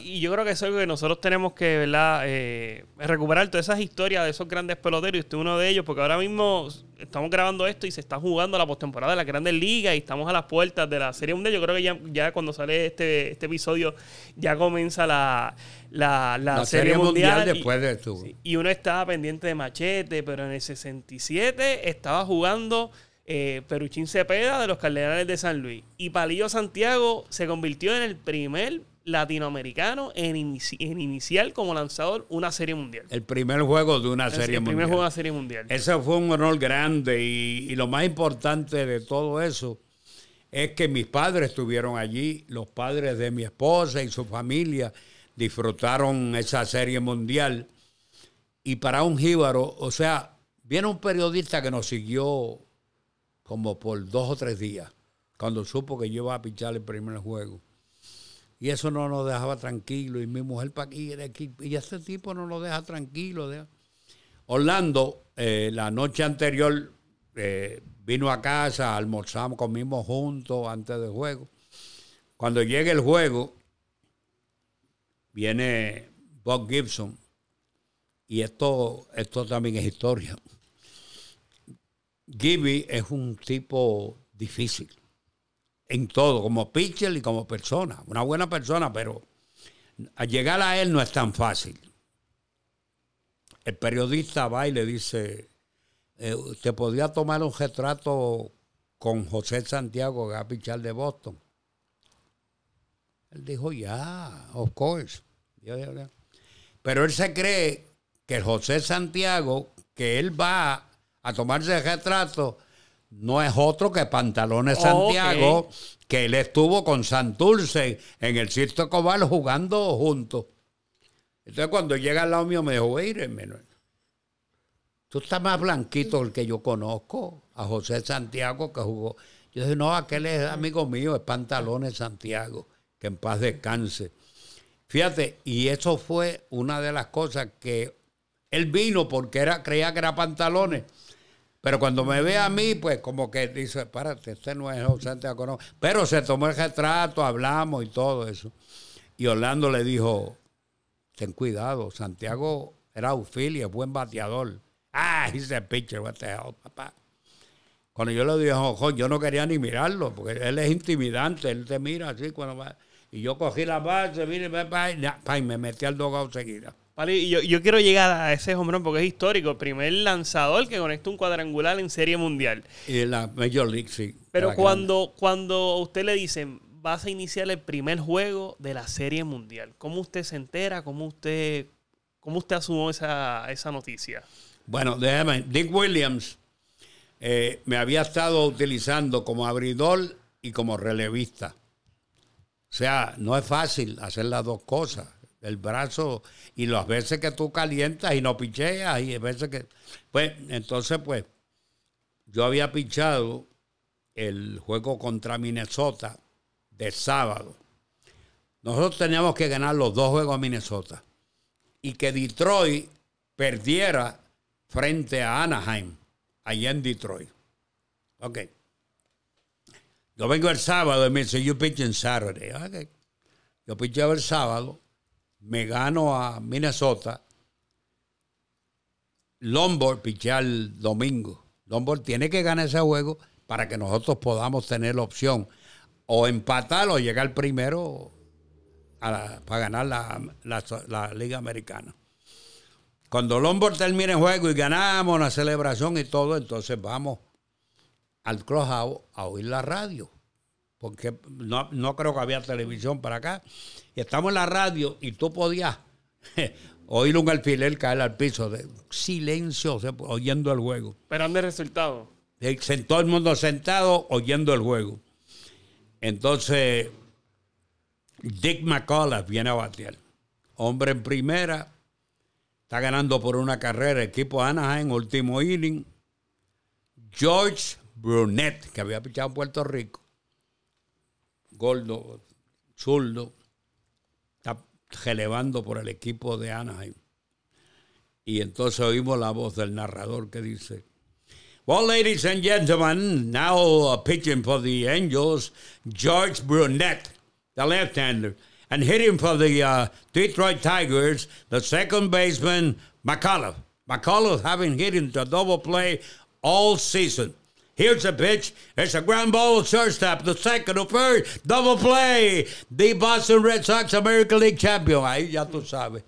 y yo creo que eso es algo que nosotros tenemos que, eh, recuperar todas esas historias de esos grandes peloteros. Y usted uno de ellos, porque ahora mismo estamos grabando esto y se está jugando la postemporada de las grandes ligas y estamos a las puertas de la Serie Mundial. Yo creo que ya, cuando sale este, este episodio ya comienza la, la, serie, Mundial. y, después de Y uno estaba pendiente de Machete, pero en el 67 estaba jugando... Eh, Peruchín Cepeda de los Cardenales de San Luis. Y Palillo Santiago se convirtió en el primer latinoamericano en, inicial como lanzador una serie mundial. El primer juego de una serie mundial. El primer juego de una serie mundial. Ese fue un honor grande y, lo más importante de todo eso es que mis padres estuvieron allí, los padres de mi esposa y su familia disfrutaron esa serie mundial. Y para un jíbaro, o sea, viene un periodista que nos siguió como por dos o tres días cuando supo que yo iba a pichar el primer juego y eso no nos dejaba tranquilo. Y mi mujer para aquí, aquí. Y ese tipo no nos deja tranquilo. Orlando, eh, la noche anterior, eh, vino a casa, almorzamos, comimos juntos antes del juego. Cuando llega el juego, viene Bob Gibson. Y esto, esto también es historia. Gibby es un tipo difícil en todo, como pitcher y como persona. Una buena persona, pero llegar a él no es tan fácil. El periodista va y le dice, ...¿usted eh, podría tomar un retrato con José Santiago, que a de Boston? Él dijo, ya, of course. Pero él se cree que José Santiago, que él va a tomarse el retrato, no es otro que Pantalones Santiago, que él estuvo con Santulce en el Circo Cobal jugando juntos. Entonces cuando llega al lado mío me dijo, oye, tú estás más blanquito el que yo conozco, a José Santiago que jugó. Yo dije, no, aquel es amigo mío, es Pantalones Santiago, que en paz descanse. Fíjate, y eso fue una de las cosas que él vino porque era, creía que era pantalones pero cuando me ve a mí, pues como que dice, espérate, este no es Santiago Pero se tomó el retrato, hablamos y todo eso. Y Orlando le dijo, ten cuidado, Santiago era es buen bateador. Ah, dice pitcher, what the papá. Cuando yo le dije, ojo, oh, yo no quería ni mirarlo, porque él es intimidante, él te mira así cuando va. Y yo cogí la base, mire, y, me metí al dogado seguida y yo, quiero llegar a ese hombrón porque es histórico. El primer lanzador que conecta un cuadrangular en Serie Mundial. Y en la Major League, sí. Pero cuando, cuando usted le dicen, vas a iniciar el primer juego de la Serie Mundial, ¿cómo usted se entera? ¿Cómo usted, cómo usted asumió esa, noticia? Bueno, déjame. Dick Williams eh, me había estado utilizando como abridor y como relevista. O sea, no es fácil hacer las dos cosas el brazo y las veces que tú calientas y no picheas y veces que... Pues entonces pues yo había pinchado el juego contra Minnesota de sábado. Nosotros teníamos que ganar los dos juegos a Minnesota y que Detroit perdiera frente a Anaheim, allá en Detroit. Ok. Yo vengo el sábado y me dice, you pitch Saturday. Yo picheo el sábado me gano a Minnesota. Lombard al domingo. Lombard tiene que ganar ese juego para que nosotros podamos tener la opción o empatar o llegar primero para ganar la, Liga Americana. Cuando Lombard termine el juego y ganamos la celebración y todo, entonces vamos al Clubhouse a oír la radio porque no, creo que había televisión para acá. Y estamos en la radio y tú podías oír un alfiler caer al piso. De, silencio, oyendo el juego. Esperando el resultado. Todo el mundo sentado oyendo el juego. Entonces, Dick McCullough viene a batear. Hombre en primera, está ganando por una carrera. Equipo Anaheim, último inning. George Brunet, que había pichado en Puerto Rico gordo, zurdo, está relevando por el equipo de Anaheim. Y entonces oímos la voz del narrador que dice, Well, ladies and gentlemen, now a uh, pitching for the Angels, George Brunette, the left-hander, and hitting for the uh, Detroit Tigers, the second baseman, McCullough. McCullough having hit into double play all season. Here's a pitch. It's a ground ball shortstop. The second, the first, double play. The Boston Red Sox American League Champion. Ahí ya tú sabes.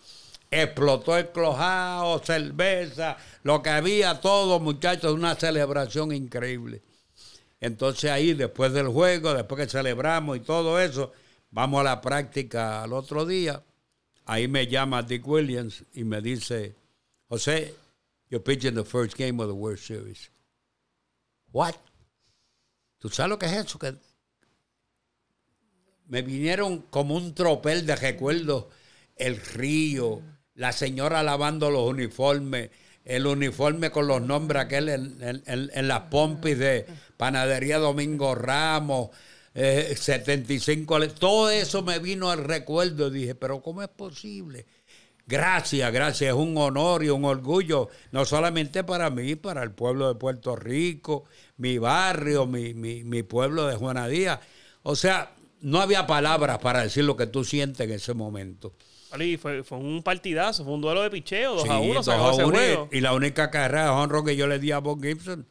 Explotó el clojado, cerveza, lo que había, todo, muchachos, una celebración increíble. Entonces ahí, después del juego, después que celebramos y todo eso, vamos a la práctica al otro día. Ahí me llama Dick Williams y me dice, José, you're pitching the first game of the World Series. What? ¿Tú sabes lo que es eso? Que me vinieron como un tropel de recuerdos. El río, la señora lavando los uniformes, el uniforme con los nombres aquel en, en, en, las pompis de Panadería Domingo Ramos, 75. Eh, todo eso me vino al recuerdo. Dije, pero ¿cómo es posible? Gracias, gracias. Es un honor y un orgullo, no solamente para mí, para el pueblo de Puerto Rico, mi barrio, mi, pueblo de Juana Díaz. O sea, no había palabras para decir lo que tú sientes en ese momento. fue, un partidazo, fue un duelo de picheo, dos a uno Y la única carrera de honro que yo le di a Bob Gibson.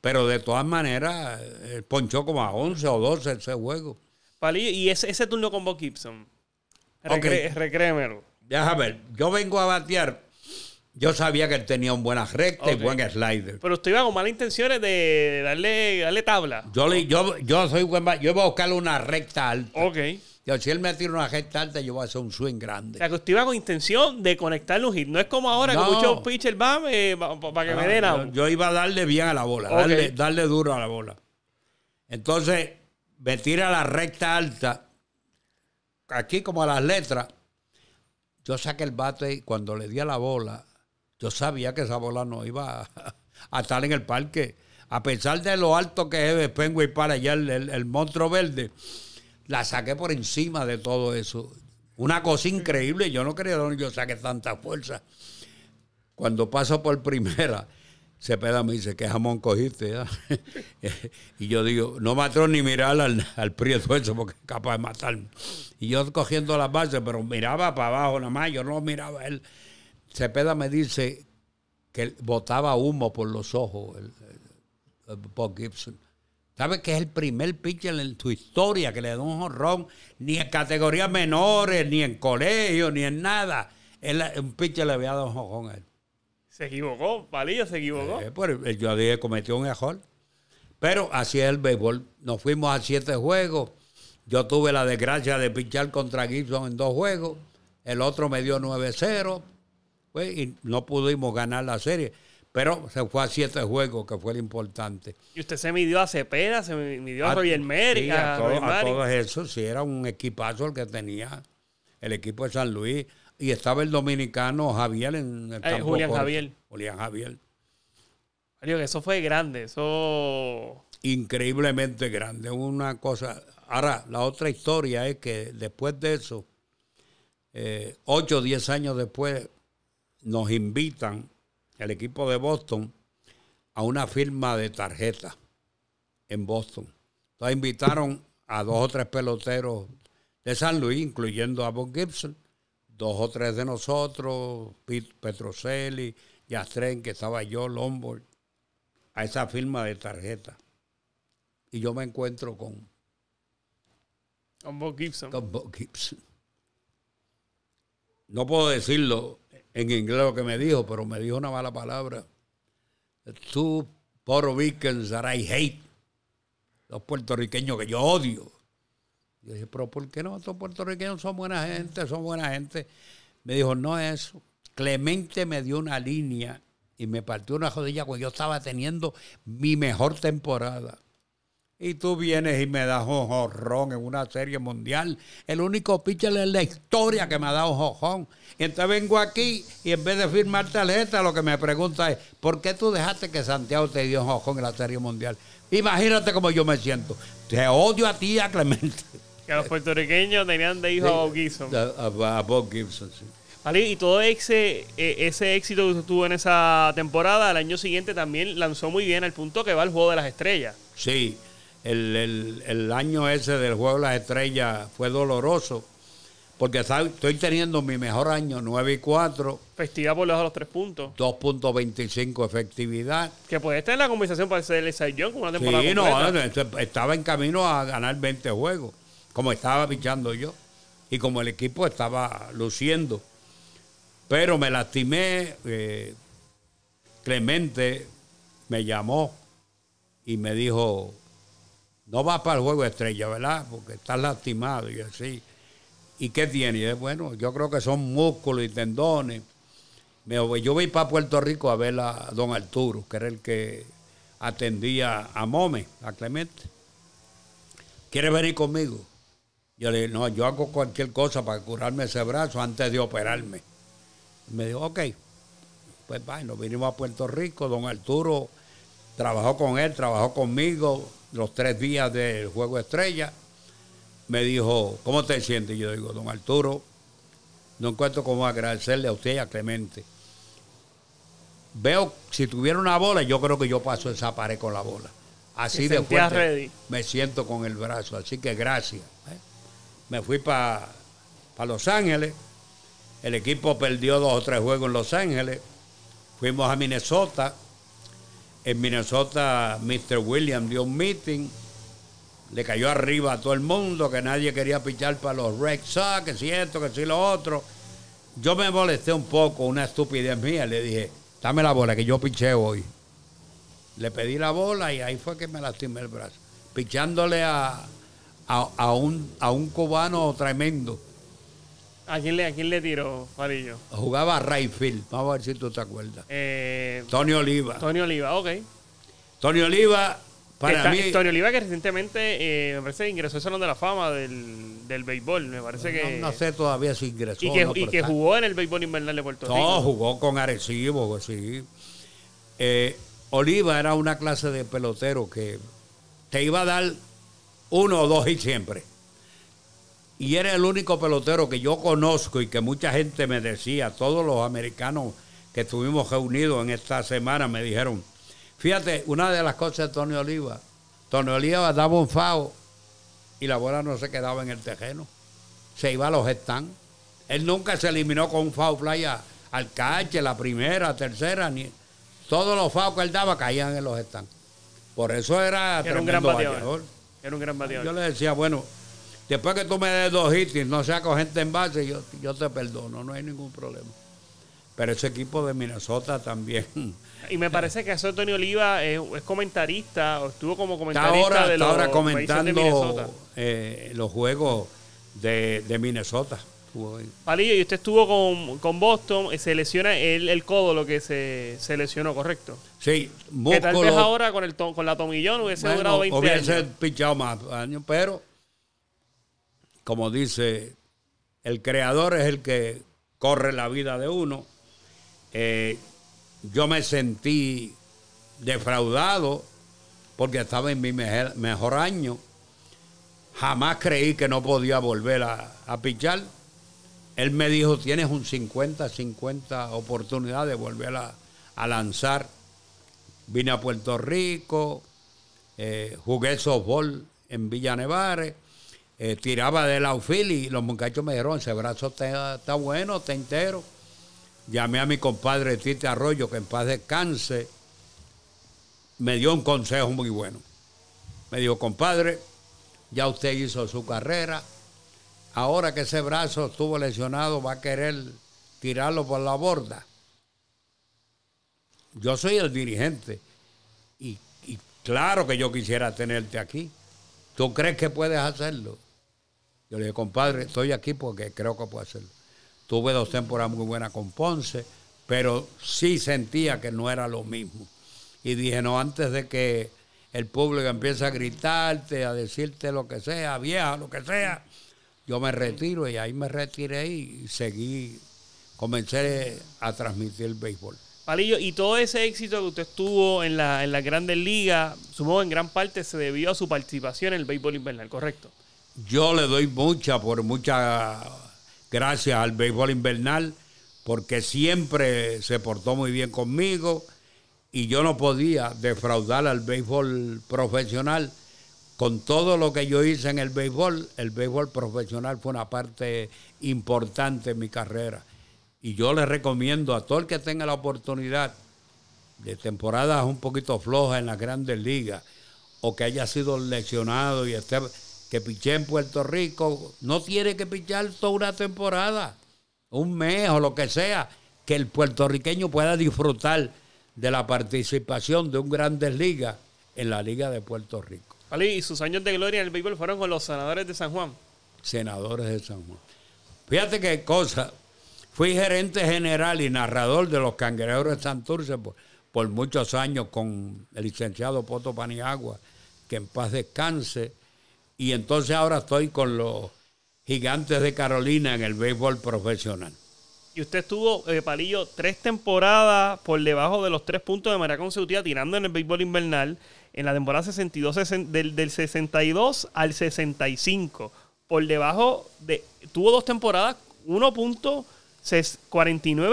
Pero de todas maneras, eh, ponchó como a 11 o 12 ese juego. y ese, ese turno con Bob Gibson. Recre, Déjame ver, yo vengo a batear. Yo sabía que él tenía un buena recta y buen slider. Pero usted iba con malas intenciones de darle, darle tabla. Yo, yo, soy Yo voy a buscarle una recta alta. Ok. Yo, si él me tira una recta alta, yo voy a hacer un swing grande. O sea, que usted iba con intención de conectar un hit. No es como ahora que muchos pitchers van eh, para que me den yo, yo, iba a darle bien a la bola, darle, darle duro a la bola. Entonces, me tira la recta alta, aquí como a las letras, yo saqué el bate y cuando le di a la bola, yo sabía que esa bola no iba a, estar en el parque. A pesar de lo alto que es Penguin para allá, el, monstruo verde, la saqué por encima de todo eso. Una cosa increíble, yo no creía que yo saqué tanta fuerza. Cuando paso por primera, Cepeda me dice, ¿qué jamón cogiste? y yo digo, no mató ni mirar al, al prieto eso porque es capaz de matarme. Y yo cogiendo las bases, pero miraba para abajo nada más, yo no miraba a él. Cepeda me dice que botaba humo por los ojos, el, Bob Gibson. ¿Sabes que es el primer pitcher en su historia que le da un jorrón? Ni en categorías menores, ni en colegio, ni en nada. un pitcher le había dado un jorrón a él. Se equivocó, Palillo se equivocó. Eh, pues, eh, yo dije, cometió un error. Pero así es el béisbol. Nos fuimos a siete juegos. Yo tuve la desgracia de pinchar contra Gibson en dos juegos. El otro me dio 9-0. Pues, y no pudimos ganar la serie. Pero se fue a siete juegos, que fue lo importante. Y usted se midió a Cepeda, se midió a, Roger Merrick. Sí, a, a todos esos. Sí, era un equipazo el que tenía el equipo de San Luis. Y estaba el dominicano Javier en el eh, campo Julián Javier. Julián Javier. eso fue grande, eso... Increíblemente grande, una cosa... Ahora, la otra historia es que después de eso, eh, ocho o diez años después, nos invitan, el equipo de Boston, a una firma de tarjeta en Boston. Entonces invitaron a dos o tres peloteros de San Luis, incluyendo a Bob Gibson, dos o tres de nosotros, Petroselli, Yastren, que estaba yo, Lombard, a esa firma de tarjeta. Y yo me encuentro con... Con Bob Gibson. Con Bob Gibson. No puedo decirlo en inglés lo que me dijo, pero me dijo una mala palabra. Tú, Puerto Ricans that I hate. Los puertorriqueños que yo odio. Yo dije, pero ¿por qué no? Estos puertorriqueños son buena gente, son buena gente. Me dijo, no es eso. Clemente me dio una línea y me partió una rodilla cuando yo estaba teniendo mi mejor temporada. Y tú vienes y me das un jorrón en una serie mundial. El único pitcher en la historia que me ha dado un jorrón. Y entonces vengo aquí y en vez de firmar tarjeta, lo que me pregunta es, ¿por qué tú dejaste que Santiago te dio un jorrón en la serie mundial? Imagínate cómo yo me siento. Te odio a ti, a Clemente. Que a los puertorriqueños tenían de hijo a Bob Gibson. A, Bob Gibson, sí. y todo ese, e, ese éxito que tuvo en esa temporada, al año siguiente también lanzó muy bien al punto que va el Juego de las Estrellas. Sí, el, año ese del Juego de las Estrellas fue doloroso, porque estoy teniendo mi mejor año, 9 y 4. Festividad por debajo de los tres puntos. 2.25 efectividad. Que pues estar en la conversación para ser el Young como una temporada Sí, no, este, estaba en camino a ganar 20 juegos como estaba pichando yo y como el equipo estaba luciendo. Pero me lastimé, eh, Clemente me llamó y me dijo, no vas para el juego estrella, ¿verdad? Porque estás lastimado. Y así. ¿Y qué tiene? Y bueno, yo creo que son músculos y tendones. Me pues yo voy para Puerto Rico a ver a don Arturo, que era el que atendía a Mome, a Clemente. ¿Quieres venir conmigo? Yo le dije, no, yo hago cualquier cosa para curarme ese brazo antes de operarme. me dijo, ok, pues bueno, vinimos a Puerto Rico, don Arturo trabajó con él, trabajó conmigo los tres días del Juego Estrella. Me dijo, ¿cómo te sientes? Yo digo, don Arturo, no encuentro cómo agradecerle a usted y a Clemente. Veo, si tuviera una bola, yo creo que yo paso esa pared con la bola. Así de fuerte me siento con el brazo, así que gracias. ¿eh? me fui para pa Los Ángeles. El equipo perdió dos o tres juegos en Los Ángeles. Fuimos a Minnesota. En Minnesota, Mr. Williams dio un meeting. Le cayó arriba a todo el mundo que nadie quería pichar para los Red Sox, que si esto, que si lo otro. Yo me molesté un poco, una estupidez mía. Le dije, dame la bola que yo piché hoy. Le pedí la bola y ahí fue que me lastimé el brazo. Pichándole a, a, un, a un cubano tremendo. ¿A quién le, a quién le tiró, Farillo? Jugaba a Rayfield, vamos a ver si tú te acuerdas. Eh, Tony Oliva. Tony Oliva, ok. Tony Oliva, para mí... Tony Oliva que recientemente, eh, me parece ingresó al Salón de la Fama del, del béisbol, me parece que... No, sé todavía si ingresó. Y que, y que jugó en el béisbol invernal de Puerto Rico. No, jugó con Arecibo, sí. Eh, Oliva era una clase de pelotero que te iba a dar uno o dos y siempre. Y era el único pelotero que yo conozco y que mucha gente me decía, todos los americanos que estuvimos reunidos en esta semana me dijeron, fíjate, una de las cosas de Tony Oliva, Tony Oliva daba un fao y la bola no se quedaba en el terreno, se iba a los stands. Él nunca se eliminó con un fao fly al cache, la primera, tercera, ni todos los faos que él daba caían en los stands. Por eso era, un gran gran Yo le decía, bueno, después que tú me des dos hits y no con gente en base, yo, yo te perdono, no hay ningún problema. Pero ese equipo de Minnesota también. Y me parece que eso Antonio Oliva es, comentarista, o estuvo como comentarista ahora, de está ahora comentando eh, los juegos de Minnesota. Palillo, y usted estuvo con, Boston, eh, se lesiona el, codo, lo que se, se lesionó, ¿correcto? Sí. que tal vez ahora con, el con la tomillón hubiese durado 20 años. Hubiese pichado más años, pero como dice, el creador es el que corre la vida de uno. Eh, yo me sentí defraudado porque estaba en mi mejor, año. Jamás creí que no podía volver a, a pichar. Él me dijo, tienes un 50, 50 oportunidad de volver a, lanzar. Vine a Puerto Rico, eh, jugué softball en Villa eh, tiraba de outfield y los muchachos me dijeron, ese brazo está, está bueno, está entero. Llamé a mi compadre Tite Arroyo, que en paz descanse, me dio un consejo muy bueno. Me dijo, compadre, ya usted hizo su carrera, ahora que ese brazo estuvo lesionado, va a querer tirarlo por la borda. Yo soy el dirigente y, claro que yo quisiera tenerte aquí. ¿Tú crees que puedes hacerlo? Yo le dije, compadre, estoy aquí porque creo que puedo hacerlo. Tuve dos temporadas muy buenas con Ponce, pero sí sentía que no era lo mismo. Y dije, no, antes de que el público empiece a gritarte, a decirte lo que sea, vieja, lo que sea, yo me retiro y ahí me retiré y seguí, comencé a transmitir el béisbol. Palillo, y todo ese éxito que usted tuvo en, la, en las grandes ligas, supongo en gran parte se debió a su participación en el béisbol invernal, ¿correcto? Yo le doy mucha, por muchas gracias al béisbol invernal, porque siempre se portó muy bien conmigo y yo no podía defraudar al béisbol profesional con todo lo que yo hice en el béisbol, el béisbol profesional fue una parte importante en mi carrera. Y yo le recomiendo a todo el que tenga la oportunidad de temporadas un poquito flojas en las grandes ligas o que haya sido lesionado y esté, que piché en Puerto Rico, no tiene que pichar toda una temporada, un mes o lo que sea, que el puertorriqueño pueda disfrutar de la participación de un grandes ligas en la Liga de Puerto Rico. Y sus años de gloria en el béisbol fueron con los senadores de San Juan. Senadores de San Juan. Fíjate qué cosa. Fui gerente general y narrador de los cangrejeros de Santurce por, muchos años con el licenciado Poto Paniagua, que en paz descanse. Y entonces ahora estoy con los gigantes de Carolina en el béisbol profesional. Y usted estuvo, eh, Palillo, tres temporadas por debajo de los tres puntos de manera consecutiva tirando en el béisbol invernal en la temporada 62, del, 62 al 65. Por debajo de. Tuvo dos temporadas, 1.49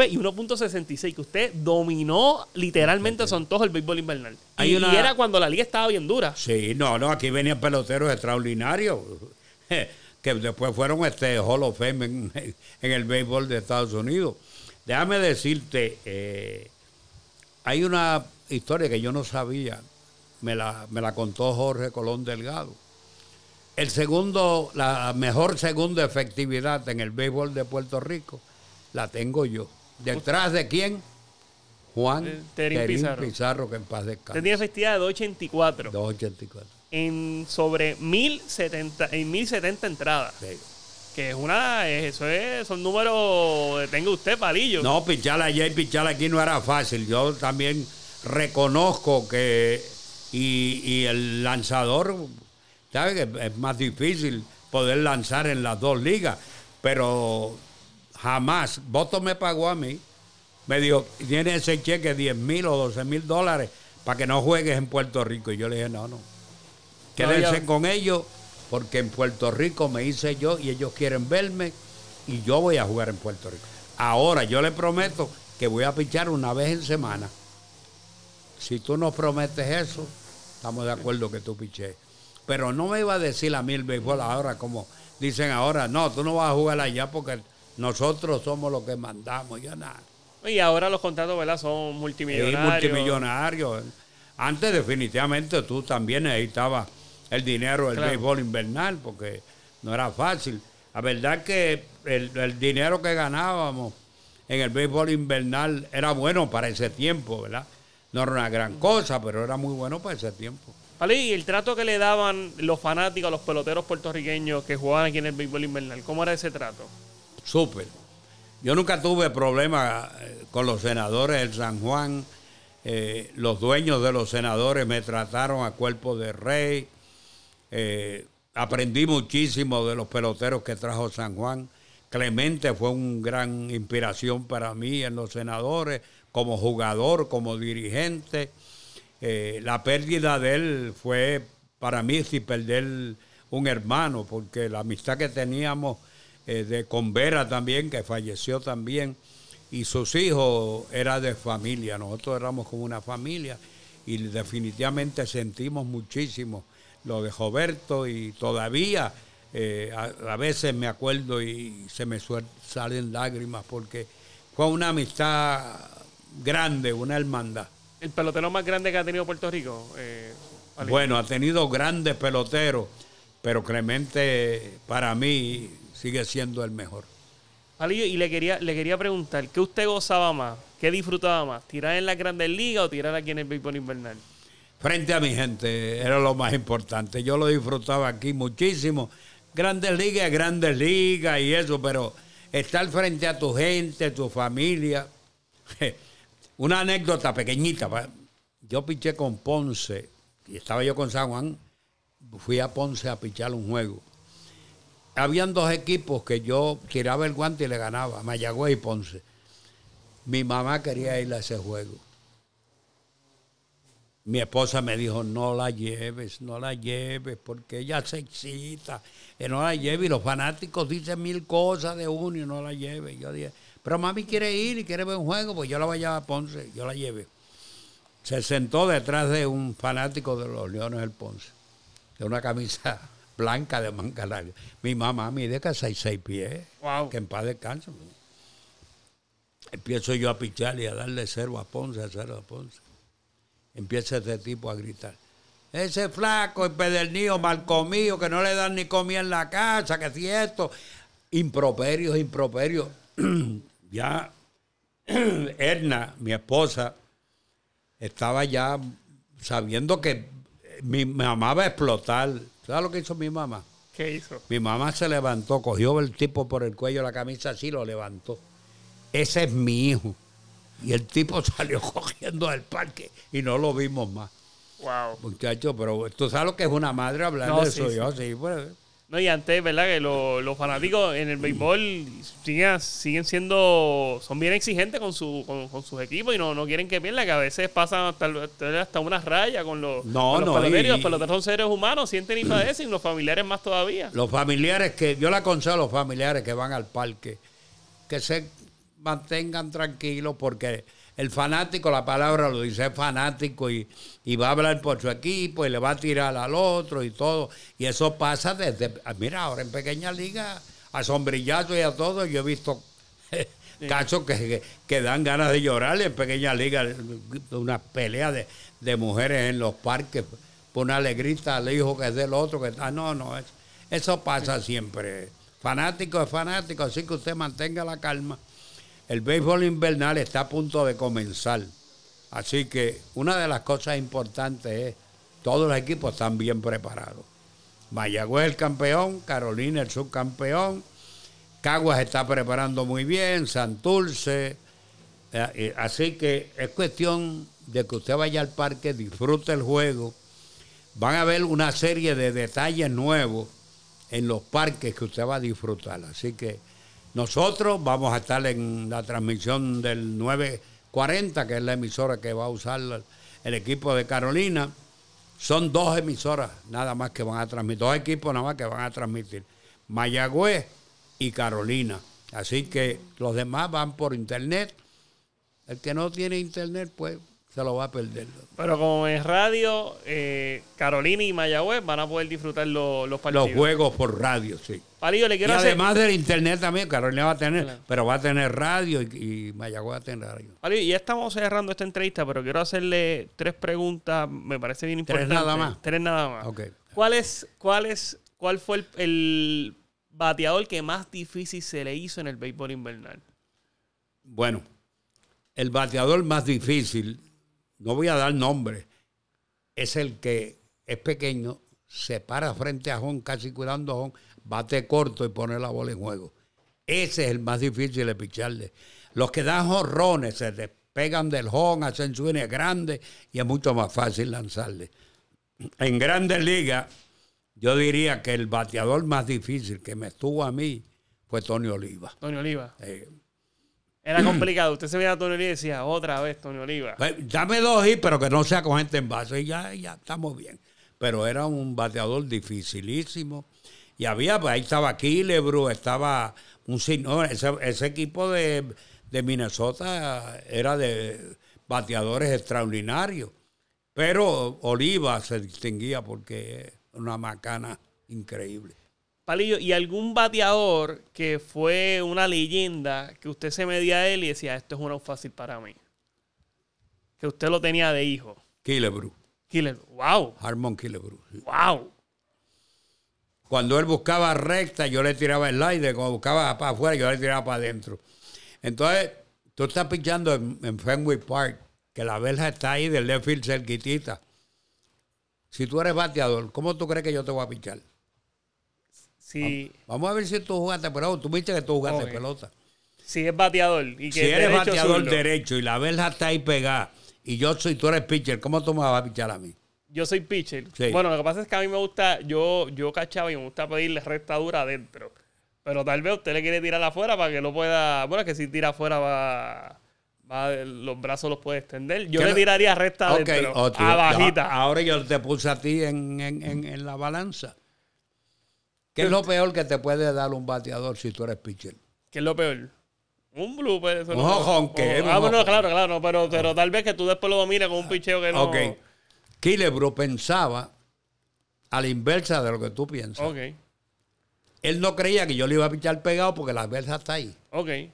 y 1.66, que usted dominó literalmente son su el béisbol invernal. y, era cuando la liga estaba bien dura. Sí, no, no, aquí venían peloteros extraordinarios. que después fueron este Hall of Fame en, el béisbol de Estados Unidos. Déjame decirte, eh, hay una historia que yo no sabía me la, contó Jorge Colón Delgado. El segundo, la mejor segunda efectividad en el béisbol de Puerto Rico la tengo yo. ¿Detrás de quién? Juan Terín, Pizarro. que en paz descanse. Tenía efectividad de 2.84. 2.84. En sobre 1.070, en 1070 entradas. Que es una, eso es, son números, tenga usted palillo. No, pichar ayer y pichar aquí no era fácil. Yo también reconozco que y, el lanzador, ¿sabes? Es, es más difícil poder lanzar en las dos ligas, pero jamás. Boto me pagó a mí, me dijo, tiene ese cheque 10 mil o 12 mil dólares para que no juegues en Puerto Rico. Y yo le dije, no, no, quédense con ellos porque en Puerto Rico me hice yo y ellos quieren verme y yo voy a jugar en Puerto Rico. Ahora yo le prometo que voy a pichar una vez en semana. Si tú no prometes eso, Estamos de acuerdo que tú piché. Pero no me iba a decir a mí el béisbol ahora como dicen ahora, no, tú no vas a jugar allá porque nosotros somos los que mandamos, ya nada. Y ahora los contratos, ¿verdad? Son multimillonarios. Sí, multimillonarios. Antes definitivamente tú también necesitabas el dinero del béisbol invernal porque no era fácil. La verdad que el, dinero que ganábamos en el béisbol invernal era bueno para ese tiempo, ¿verdad? No era una gran cosa, pero era muy bueno para ese tiempo. Ali, ¿y el trato que le daban los fanáticos, los peloteros puertorriqueños que jugaban aquí en el béisbol invernal? ¿Cómo era ese trato? Súper. Yo nunca tuve problemas eh, con los senadores del San Juan. Eh, los dueños de los senadores me trataron a cuerpo de rey. Eh, aprendí muchísimo de los peloteros que trajo San Juan. Clemente fue una gran inspiración para mí en los senadores como jugador, como dirigente. Eh, la pérdida de él fue para mí si perder un hermano, porque la amistad que teníamos eh, de con Vera también, que falleció también, y sus hijos era de familia, nosotros éramos como una familia y definitivamente sentimos muchísimo lo de Roberto y todavía eh, a, veces me acuerdo y se me salen lágrimas porque fue una amistad grande, una hermandad. ¿El pelotero más grande que ha tenido Puerto Rico? Eh, bueno, ha tenido grandes peloteros, pero Clemente para mí sigue siendo el mejor. y le quería, le quería preguntar, ¿qué usted gozaba más? ¿Qué disfrutaba más? ¿Tirar en la Grandes Ligas o tirar aquí en el béisbol invernal? Frente a mi gente, era lo más importante. Yo lo disfrutaba aquí muchísimo. Grandes Ligas, Grandes Ligas y eso, pero estar frente a tu gente, tu familia, Una anécdota pequeñita. Yo piché con Ponce, y estaba yo con San Juan, fui a Ponce a pichar un juego. Habían dos equipos que yo tiraba el guante y le ganaba, Mayagüez y Ponce. Mi mamá quería ir a ese juego. Mi esposa me dijo, no la lleves, no la lleves, porque ella se excita, que no la lleves. Y los fanáticos dicen mil cosas de uno y no la lleves. Yo dije, pero mami quiere ir y quiere ver un juego, pues yo la voy a llevar a Ponce, yo la llevé. Se sentó detrás de un fanático de los Leones el Ponce, de una camisa blanca de manga larga. Mi mamá mi que seis, seis pies. Wow. Que en paz descansa. Empiezo yo a pichar y a darle cero a Ponce, cero a Ponce. Empieza este tipo a gritar. Ese flaco, empedernido, mal comido, que no le dan ni comida en la casa, que si esto. Improperios, improperios. ya Erna, mi esposa, estaba ya sabiendo que mi mamá va a explotar. ¿Sabes lo que hizo mi mamá? ¿Qué hizo? Mi mamá se levantó, cogió el tipo por el cuello la camisa así, lo levantó. Ese es mi hijo. Y el tipo salió cogiendo al parque y no lo vimos más. Wow. Muchacho, pero tú sabes lo que es una madre hablando de su sí pues, no, y antes, ¿verdad? Que los fanáticos en el béisbol siguen, siendo, son bien exigentes con, su, con, sus equipos y no, no quieren que pierdan, que a veces pasan hasta, hasta una raya con los, no, no no, peloteros. los son seres humanos, sienten y padecen, los familiares más todavía. Los familiares que, yo le aconsejo a los familiares que van al parque, que se mantengan tranquilos porque el fanático, la palabra lo dice, fanático y, va a hablar por su equipo y le va a tirar al otro y todo. Y eso pasa desde, ah, mira, ahora en pequeña liga a sombrillazo y a todo, yo he visto casos que, que, dan ganas de llorar en Pequeña Liga, una pelea de, mujeres en los parques, por una alegrita al hijo que es del otro, que está no, no, eso pasa siempre. Fanático es fanático, así que usted mantenga la calma. El béisbol invernal está a punto de comenzar. Así que una de las cosas importantes es todos los equipos están bien preparados. Mayagüez el campeón, Carolina el subcampeón, Caguas está preparando muy bien, Santulce, eh, eh, Así que es cuestión de que usted vaya al parque, disfrute el juego. Van a ver una serie de detalles nuevos en los parques que usted va a disfrutar. Así que nosotros vamos a estar en la transmisión del 940, que es la emisora que va a usar el equipo de Carolina. Son dos emisoras nada más que van a transmitir, dos equipos nada más que van a transmitir, Mayagüez y Carolina. Así que los demás van por internet. El que no tiene internet, pues se lo va a perder. Pero como es radio, eh, Carolina y Mayagüez van a poder disfrutar los partidos. Los juegos por radio, sí y Además del internet también, Carolina va a tener, pero va a tener radio y, y Mayagüez va a tener radio. ya estamos cerrando esta entrevista, pero quiero hacerle tres preguntas, me parece bien importante. Tres nada más. Tres nada más. ¿Cuál es, cuál es, cuál fue el, bateador que más difícil se le hizo en el béisbol invernal? Bueno, el bateador más difícil, no voy a dar nombre, es el que es pequeño, se para frente a Jon, casi cuidando a Jon, bate corto y pone la bola en juego. Ese es el más difícil de picharle. Los que dan jorrones se despegan del home, hacen swings grandes y es mucho más fácil lanzarle. En grandes ligas, yo diría que el bateador más difícil que me estuvo a mí fue Tony Oliva. Tony Oliva. era complicado. Usted se veía a Tony Oliva y decía, otra vez Tony Oliva. Pues, dame dos y pero que no sea con gente en base. Y ya, ya estamos bien. Pero era un bateador dificilísimo y había, pues, ahí estaba Killebrew, estaba un señor ese, equipo de, Minnesota era de bateadores extraordinarios. Pero Oliva se distinguía porque una macana increíble. Palillo, ¿y algún bateador que fue una leyenda que usted se medía a él y decía, esto es uno fácil para mí? Que usted lo tenía de hijo. Killebrew. Killebrew, wow. Harmon Killebrew. Wow. Cuando él buscaba recta, yo le tiraba el aire. Cuando buscaba para afuera, yo le tiraba para adentro. Entonces, tú estás pinchando en, Fenwick Park, que la verja está ahí del left cerquitita. Si tú eres bateador, ¿cómo tú crees que yo te voy a pinchar? Vamos a ver si tú jugaste pelota. Tú viste que tú jugaste pelota. Si es bateador. Y que si eres bateador derecho y la verja está ahí pegada y yo soy, tú eres pitcher, ¿cómo tú me vas a pinchar a mí? yo soy pitcher. Bueno, lo que pasa es que a mí me gusta, yo, yo cachaba y me gusta pedirle recta dura adentro. Pero tal vez usted le quiere tirar afuera para que no pueda. Bueno, es que si tira afuera va. los brazos los puede extender. Yo le tiraría recta adentro. Oh, bajita. Ahora yo te puse a ti en, la balanza. ¿Qué es lo peor que te puede dar un bateador si tú eres pitcher? ¿Qué es lo peor? Un blooper. Eso no, oh, Ah, bueno, claro, claro, pero, tal vez que tú después lo domines con un picheo que no. Ok, Kilebro pensaba a la inversa de lo que tú piensas. Él no creía que yo le iba a pichar pegado porque la inversa está ahí. Ok. ¿Qué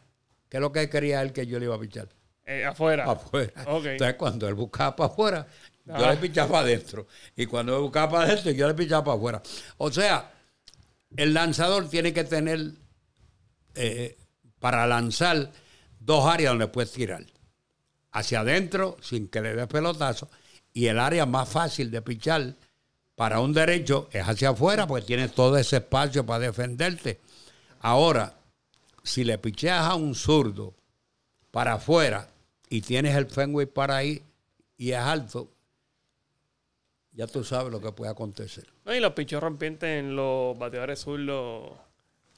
es lo que quería él que yo le iba a pichar? Eh, afuera. Afuera. Entonces, cuando él buscaba para afuera, yo ah. le pichaba para adentro. Y cuando él buscaba para adentro, yo le pichaba para afuera. O sea, el lanzador tiene que tener, eh, para lanzar, dos áreas donde puedes tirar. Hacia adentro, sin que le des pelotazo, y el área más fácil de pichar para un derecho es hacia afuera, porque tienes todo ese espacio para defenderte. Ahora, si le picheas a un zurdo para afuera y tienes el Fenway para ahí y es alto, ya tú sabes lo que puede acontecer. No, y los pichos rompientes en los bateadores zurdos.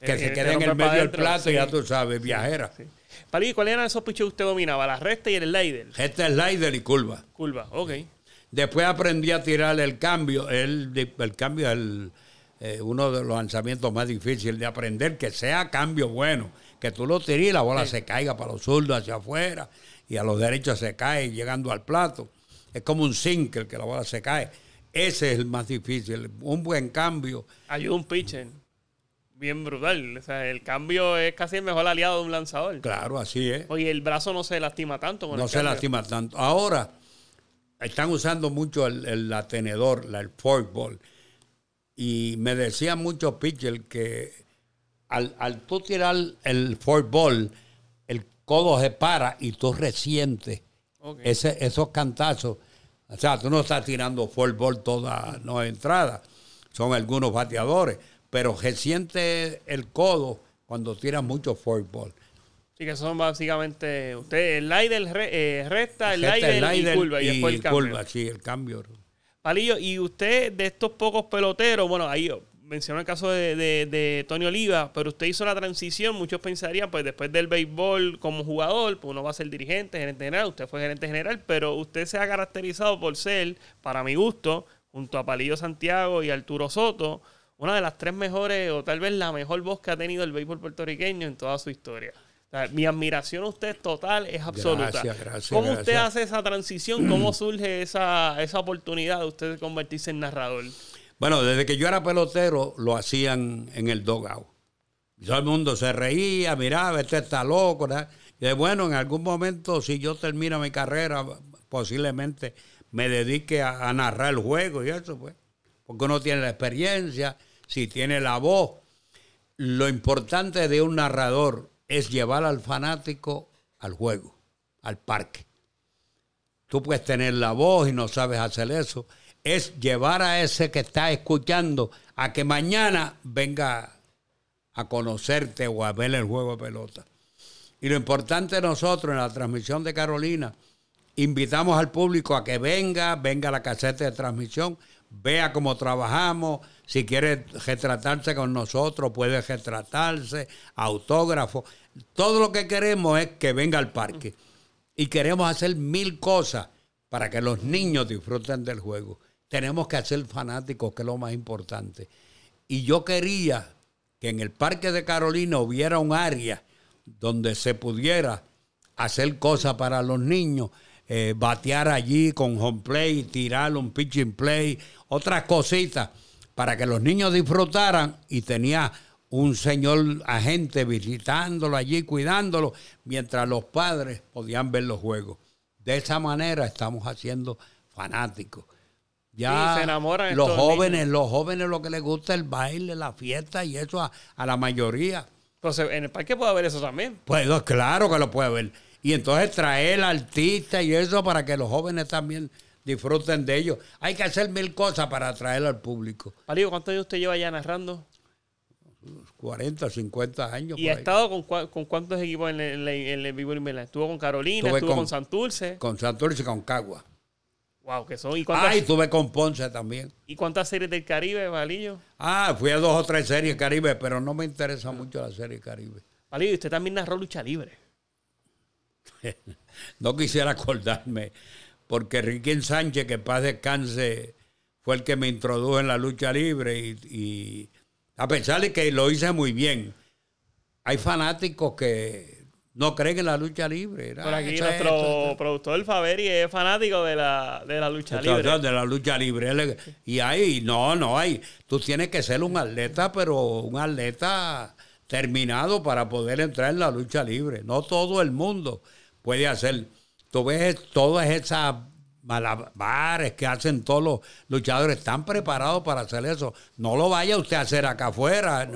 Que se eh, queden en el medio del plato, ya tú sabes, viajera. Sí, ¿cuáles eran esos pichos que usted dominaba? La recta y el slider. Recta, este slider y curva. Curva, ok. Después aprendí a tirar el cambio. El, el cambio es eh, uno de los lanzamientos más difíciles de aprender, que sea cambio bueno. Que tú lo tires y la bola se caiga para los zurdos hacia afuera y a los derechos se cae llegando al plato. Es como un sinker que la bola se cae. Ese es el más difícil. Un buen cambio. Hay un pitcher bien brutal. O sea, el cambio es casi el mejor aliado de un lanzador. Claro, así es. Oye, el brazo no se lastima tanto. no se lastima tanto. Ahora, están usando mucho el, el atenedor, la, el forkball. Y me decían muchos pitchers que al, al, tú tirar el forkball, el codo se para y tú resientes ese, esos cantazos. O sea, tú no estás tirando forkball toda no entrada. Son algunos bateadores. Pero resiente el codo cuando tiras mucho forkball. Sí, que son básicamente ustedes el slider, del recta, eh, el aire y curva el cambio. sí, el cambio. Palillo, y usted de estos pocos peloteros, bueno, ahí mencionó el caso de, de, de, Tony Oliva, pero usted hizo la transición, muchos pensarían, pues después del béisbol como jugador, pues uno va a ser dirigente, gerente general, usted fue gerente general, pero usted se ha caracterizado por ser, para mi gusto, junto a Palillo Santiago y Arturo Soto, una de las tres mejores, o tal vez la mejor voz que ha tenido el béisbol puertorriqueño en toda su historia mi admiración a usted es total, es absoluta. Gracias, gracias, ¿Cómo usted hace esa transición? ¿Cómo surge esa, oportunidad de usted convertirse en narrador? Bueno, desde que yo era pelotero, lo hacían en el dogout. Todo el mundo se reía, miraba, este está loco. bueno, en algún momento, si yo termino mi carrera, posiblemente me dedique a, a narrar el juego y eso, pues. Porque uno tiene la experiencia, si tiene la voz. Lo importante de un narrador es llevar al fanático al juego, al parque. Tú puedes tener la voz y no sabes hacer eso. Es llevar a ese que está escuchando a que mañana venga a conocerte o a ver el juego de pelota. Y lo importante nosotros en la transmisión de Carolina, invitamos al público a que venga, venga a la caseta de transmisión, vea cómo trabajamos, si quiere retratarse con nosotros, puede retratarse, autógrafo. Todo lo que queremos es que venga al parque. Y queremos hacer mil cosas para que los niños disfruten del juego. Tenemos que hacer fanáticos, que es lo más importante. Y yo quería que en el Parque de Carolina hubiera un área donde se pudiera hacer cosas para los niños eh, batear allí con home play, tirar un pitching play, otras cositas para que los niños disfrutaran y tenía un señor agente visitándolo allí, cuidándolo, mientras los padres podían ver los juegos. De esa manera estamos haciendo fanáticos. Ya se los jóvenes, los jóvenes lo que les gusta es el baile, la fiesta y eso a, la mayoría. Entonces, en el parque puede haber eso también. Pues claro que lo puede haber. Y entonces traer artistas y eso para que los jóvenes también disfruten de ellos. Hay que hacer mil cosas para atraer al público. Palillo, ¿cuántos años usted lleva allá narrando? 40, 50 años. ¿Y ha estado con, cuántos equipos en el, en el Vivo Estuvo con Carolina, estuvo con, Santurce. Con Santurce y con Cagua. Wow, que son. ¿Y cuántas... Ah, estuve con Ponce también. ¿Y cuántas series del Caribe, Valillo? Ah, fui a dos o tres series Caribe, pero no me interesa mucho la serie Caribe. ¿y usted también narró lucha libre. no quisiera acordarme, porque Riquín Sánchez, que paz descanse, fue el que me introdujo en la lucha libre y, a pesar de que lo hice muy bien, hay fanáticos que no creen en la lucha libre. Por aquí nuestro es fanático de la, lucha libre. De la lucha libre. Y ahí, no, no hay. Tú tienes que ser un atleta, pero un atleta terminado para poder entrar en la lucha libre. No todo el mundo puede hacer. Tú ves todas esas malabares que hacen todos los luchadores, están preparados para hacer eso. No lo vaya usted a hacer acá afuera.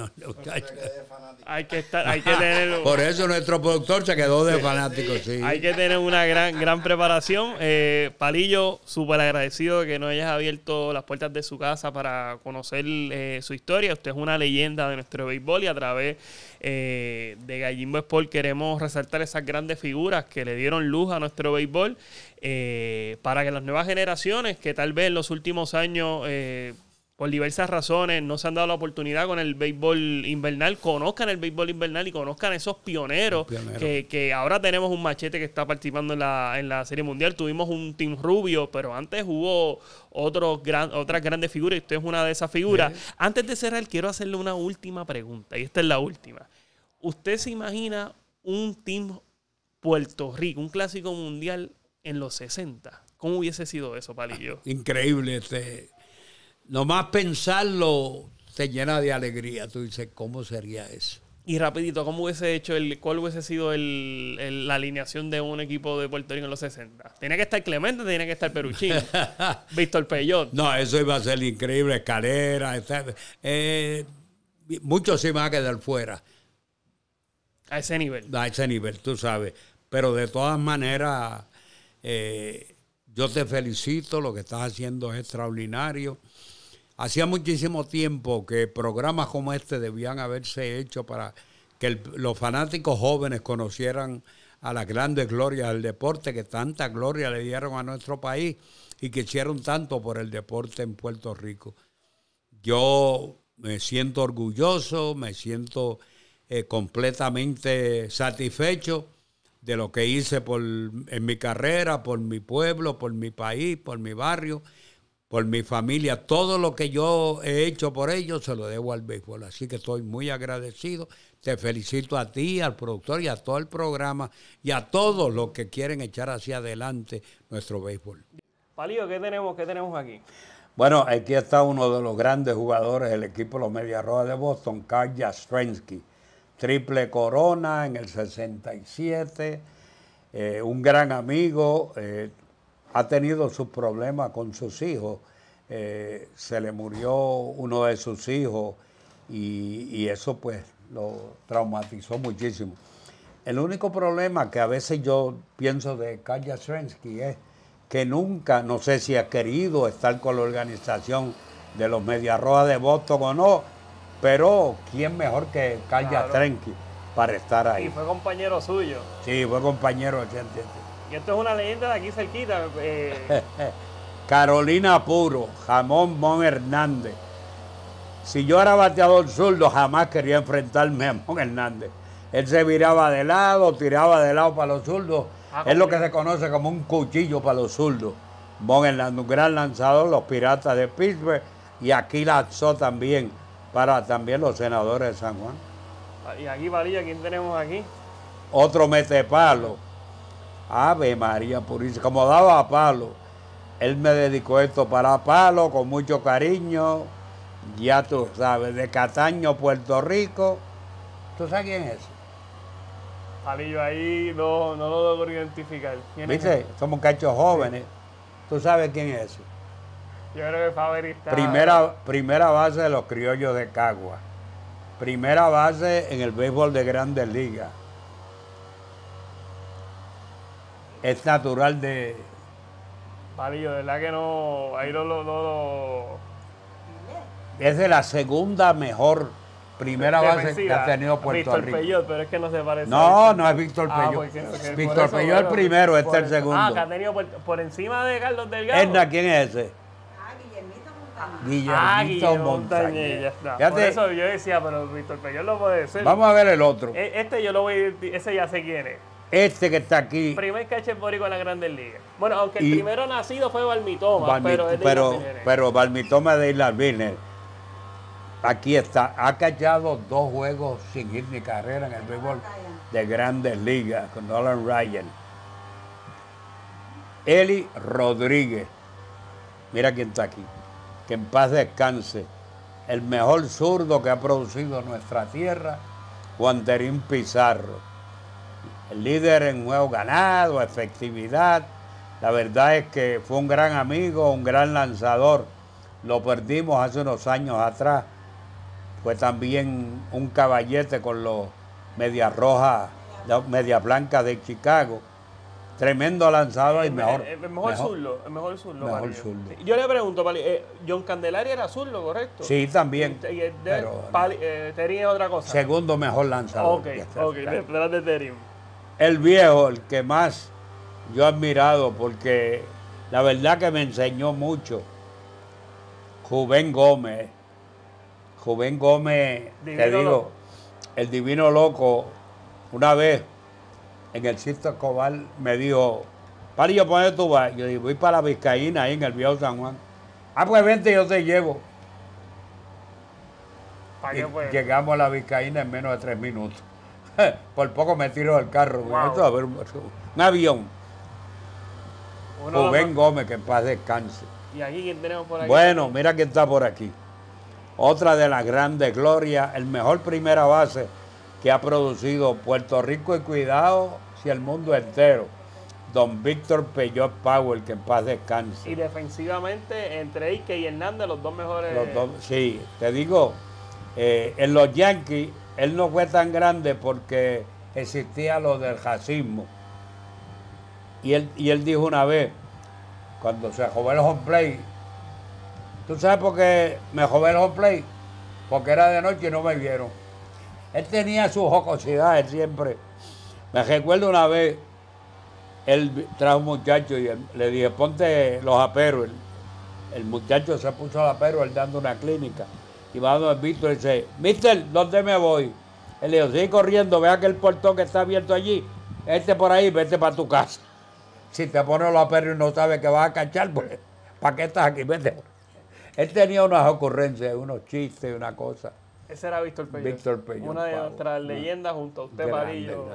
hay que estar, hay que tener... Por eso nuestro productor se quedó de fanático, sí. Hay que tener una gran, gran preparación. Eh, Palillo, súper agradecido que nos hayas abierto las puertas de su casa para conocer eh, su historia. Usted es una leyenda de nuestro béisbol y a través eh, de Gallimbo Sport queremos resaltar esas grandes figuras que le dieron luz a nuestro béisbol eh, para que las nuevas generaciones que tal vez en los últimos años eh, por diversas razones no se han dado la oportunidad con el béisbol invernal, conozcan el béisbol invernal y conozcan esos pioneros que, ahora tenemos un machete que está participando en la, en la Serie Mundial, tuvimos un Team Rubio, pero antes hubo otros gran, otras grandes figuras y usted es una de esas figuras. Antes de cerrar, quiero hacerle una última pregunta y esta es la última. ¿Usted se imagina un Team Puerto Rico, un clásico mundial en los 60? ¿Cómo hubiese sido eso, Palillo? Ah, increíble este nomás pensarlo te llena de alegría. Tú dices, ¿cómo sería eso? Y rapidito, ¿cómo hubiese hecho el, cuál hubiese sido el, la alineación de un equipo de Puerto Rico en los 60? ¿tiene que estar Clemente, tiene que estar visto Víctor Peyot. No, eso iba a ser increíble, escalera, etc. Eh, muchos se iban a quedar fuera. A ese nivel. A ese nivel, tú sabes. Pero de todas maneras, eh, yo te felicito, lo que estás haciendo es extraordinario. Hacía muchísimo tiempo que programas como este debían haberse hecho para que los fanáticos jóvenes conocieran a las grandes glorias del deporte, que tanta gloria le dieron a nuestro país y que hicieron tanto por el deporte en Puerto Rico. Yo me siento orgulloso, me siento eh, completamente satisfecho de lo que hice en mi carrera, por mi pueblo, por mi país, por mi barrio por mi familia. Todo lo que yo he hecho por ellos se lo debo al béisbol. Así que estoy muy agradecido. Te felicito a ti, al productor y a todo el programa y a todos los que quieren echar hacia adelante nuestro béisbol. Palío, ¿qué tenemos, qué tenemos aquí? Bueno, aquí está uno de los grandes jugadores del equipo los Medias Rojas de Boston, Karl Jastrensky. Triple corona en el 67, eh, un gran amigo, eh, ha tenido sus problemas con sus hijos. Eh, se le murió uno de sus hijos y, eso pues lo traumatizó muchísimo. El único problema que a veces yo pienso de Kaya Srensky es que nunca, no sé si ha querido estar con la organización de los media de Boston o no, pero ¿quién mejor que Kaya para estar ahí? Y fue compañero suyo. Sí, fue compañero, ¿sí? esto es una leyenda de aquí cerquita. Eh. Carolina Puro, Jamón Mon Hernández. Si yo era bateador zurdo, jamás quería enfrentarme a Mon Hernández. Él se viraba de lado, tiraba de lado para los zurdos. Ah, es lo que se conoce como un cuchillo para los zurdos. Mon Hernández, un gran lanzador, los piratas de Pittsburgh. Y aquí lanzó también para también los senadores de San Juan. Y aquí, Valilla, ¿quién tenemos aquí? Otro metepalo Ave María Purísima, como daba a palo. Él me dedicó esto para palo con mucho cariño. Ya tú sabes, de Cataño, Puerto Rico. ¿Tú sabes quién es? Palillo ahí no, no lo debo identificar. ¿Viste? Somos cachos jóvenes. ¿Tú sabes quién es Yo creo que favorita. Primera, primera base de los criollos de Cagua. Primera base en el béisbol de grandes ligas. Es natural de. Marillo, de verdad que no. Ahí lo, lo, Es de la segunda mejor primera base que ha tenido Puerto Víctor Rico. pero es que no se parece. No, no es Víctor ah, pues, Víctor eso, el primero, este es el segundo. Ah, que ha tenido por, encima de Carlos Delgado. Edna, ¿quién es ese? Ah, Guillermito ah, Guillermo Montañez. Por eso yo decía, pero Víctor Peñón lo puede ser. Vamos a ver el otro. E, este yo lo voy, ese ya sé quién es. Este que está aquí. Primer catcher boricua en la Grandes Ligas. Bueno, aunque el primero nacido fue Balmitoma, pero es de pero, Islas Balmitoma Aquí está. Ha callado dos juegos sin ir ni carrera en el béisbol de Grandes Ligas con Nolan Ryan. Eli Rodríguez. Mira quién está aquí. Que en paz descanse. El mejor zurdo que ha producido nuestra tierra, Juan Terín Pizarro líder en juegos ganado, efectividad. La verdad es que fue un gran amigo, un gran lanzador. Lo perdimos hace unos años atrás. Fue también un caballete con los media Rojas, media Medias Blancas de Chicago. Tremendo lanzador y eh, mejor. El, eh, eh, mejor, surlo, el mejor zurdo. Yo le pregunto, John Candelaria era zurdo, ¿correcto? Sí, también. Y, es otra cosa. Segundo mejor lanzador. Ok, ok, detrás de Terín el viejo, el que más yo he admirado, porque la verdad que me enseñó mucho, Juven Gómez. Juven Gómez, te digo, el divino loco, una vez en el Sisto Escobar me dijo, para yo poner tu bar. Yo dije, voy para la Vizcaína, ahí en el viejo San Juan. Ah, pues vente, yo te llevo. llegamos a la Vizcaína en menos de tres minutos. Por poco me tiro del carro. un avión. Rubén Gómez, que en paz descanse. ¿Y Bueno, mira quién está por aquí. Otra de las grandes glorias, el mejor primera base que ha producido Puerto Rico y cuidado si el mundo entero. Don Víctor Peyot Powell, que en paz descanse. Y defensivamente, entre Ike y Hernández, los dos mejores. sí, te digo, eh, en los Yankees él no fue tan grande porque existía lo del racismo. Y él, y él dijo una vez, cuando se jugó el home play, ¿tú sabes por qué me jugó el home play? Porque era de noche y no me vieron. Él tenía su jocosidad, siempre. Me recuerdo una vez, él trajo un muchacho y le dije, ponte los aperos. El, muchacho se puso los aperos, dando una clínica. Y va donde Víctor, dice, mister, ¿dónde me voy? Él le dijo, sigue corriendo, ve el portón que está abierto allí, este por ahí, vete para tu casa. Si te pones los perros y no sabes que vas a cachar, pues, ¿para qué estás aquí? Vete. Él tenía unas ocurrencias, unos chistes, una cosa. Ese era Víctor Peña. Víctor una de nuestras leyendas junto a usted, Marillo,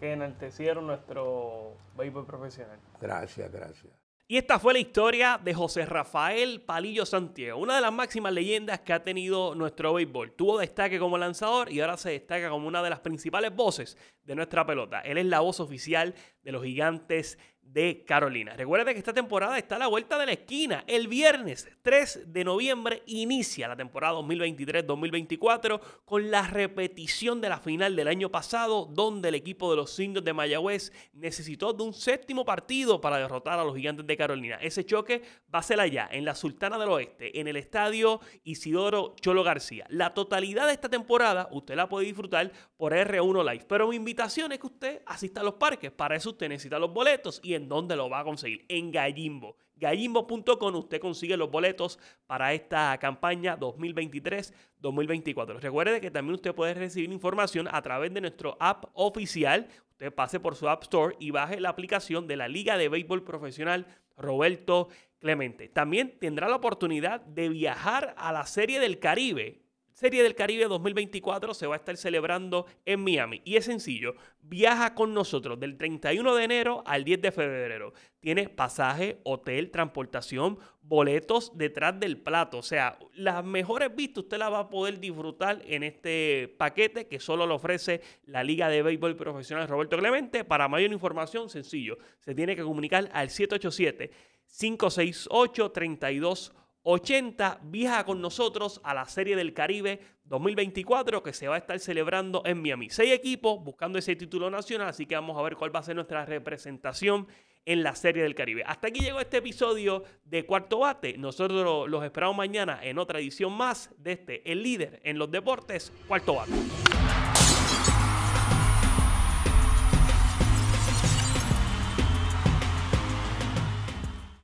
que enaltecieron nuestro béisbol profesional. Gracias, gracias. Y esta fue la historia de José Rafael Palillo Santiago, una de las máximas leyendas que ha tenido nuestro béisbol. Tuvo destaque como lanzador y ahora se destaca como una de las principales voces de nuestra pelota. Él es la voz oficial de los gigantes de Carolina. Recuerde que esta temporada está a la vuelta de la esquina. El viernes 3 de noviembre inicia la temporada 2023-2024 con la repetición de la final del año pasado, donde el equipo de los Indios de Mayagüez necesitó de un séptimo partido para derrotar a los Gigantes de Carolina. Ese choque va a ser allá, en la Sultana del Oeste, en el estadio Isidoro Cholo García. La totalidad de esta temporada usted la puede disfrutar por R1 Live, pero mi invitación es que usted asista a los parques. Para eso usted necesita los boletos y en dónde lo va a conseguir. En Gallimbo. Gallimbo.com usted consigue los boletos para esta campaña 2023-2024. Recuerde que también usted puede recibir información a través de nuestro app oficial. Usted pase por su App Store y baje la aplicación de la Liga de Béisbol Profesional Roberto Clemente. También tendrá la oportunidad de viajar a la Serie del Caribe Serie del Caribe 2024 se va a estar celebrando en Miami. Y es sencillo, viaja con nosotros del 31 de enero al 10 de febrero. Tienes pasaje, hotel, transportación, boletos detrás del plato. O sea, las mejores vistas usted las va a poder disfrutar en este paquete que solo lo ofrece la Liga de Béisbol Profesional Roberto Clemente. Para mayor información, sencillo, se tiene que comunicar al 787 568 32 80 viaja con nosotros a la Serie del Caribe 2024 que se va a estar celebrando en Miami. Seis equipos buscando ese título nacional, así que vamos a ver cuál va a ser nuestra representación en la Serie del Caribe. Hasta aquí llegó este episodio de Cuarto Bate. Nosotros los esperamos mañana en otra edición más de este, el líder en los deportes, Cuarto Bate.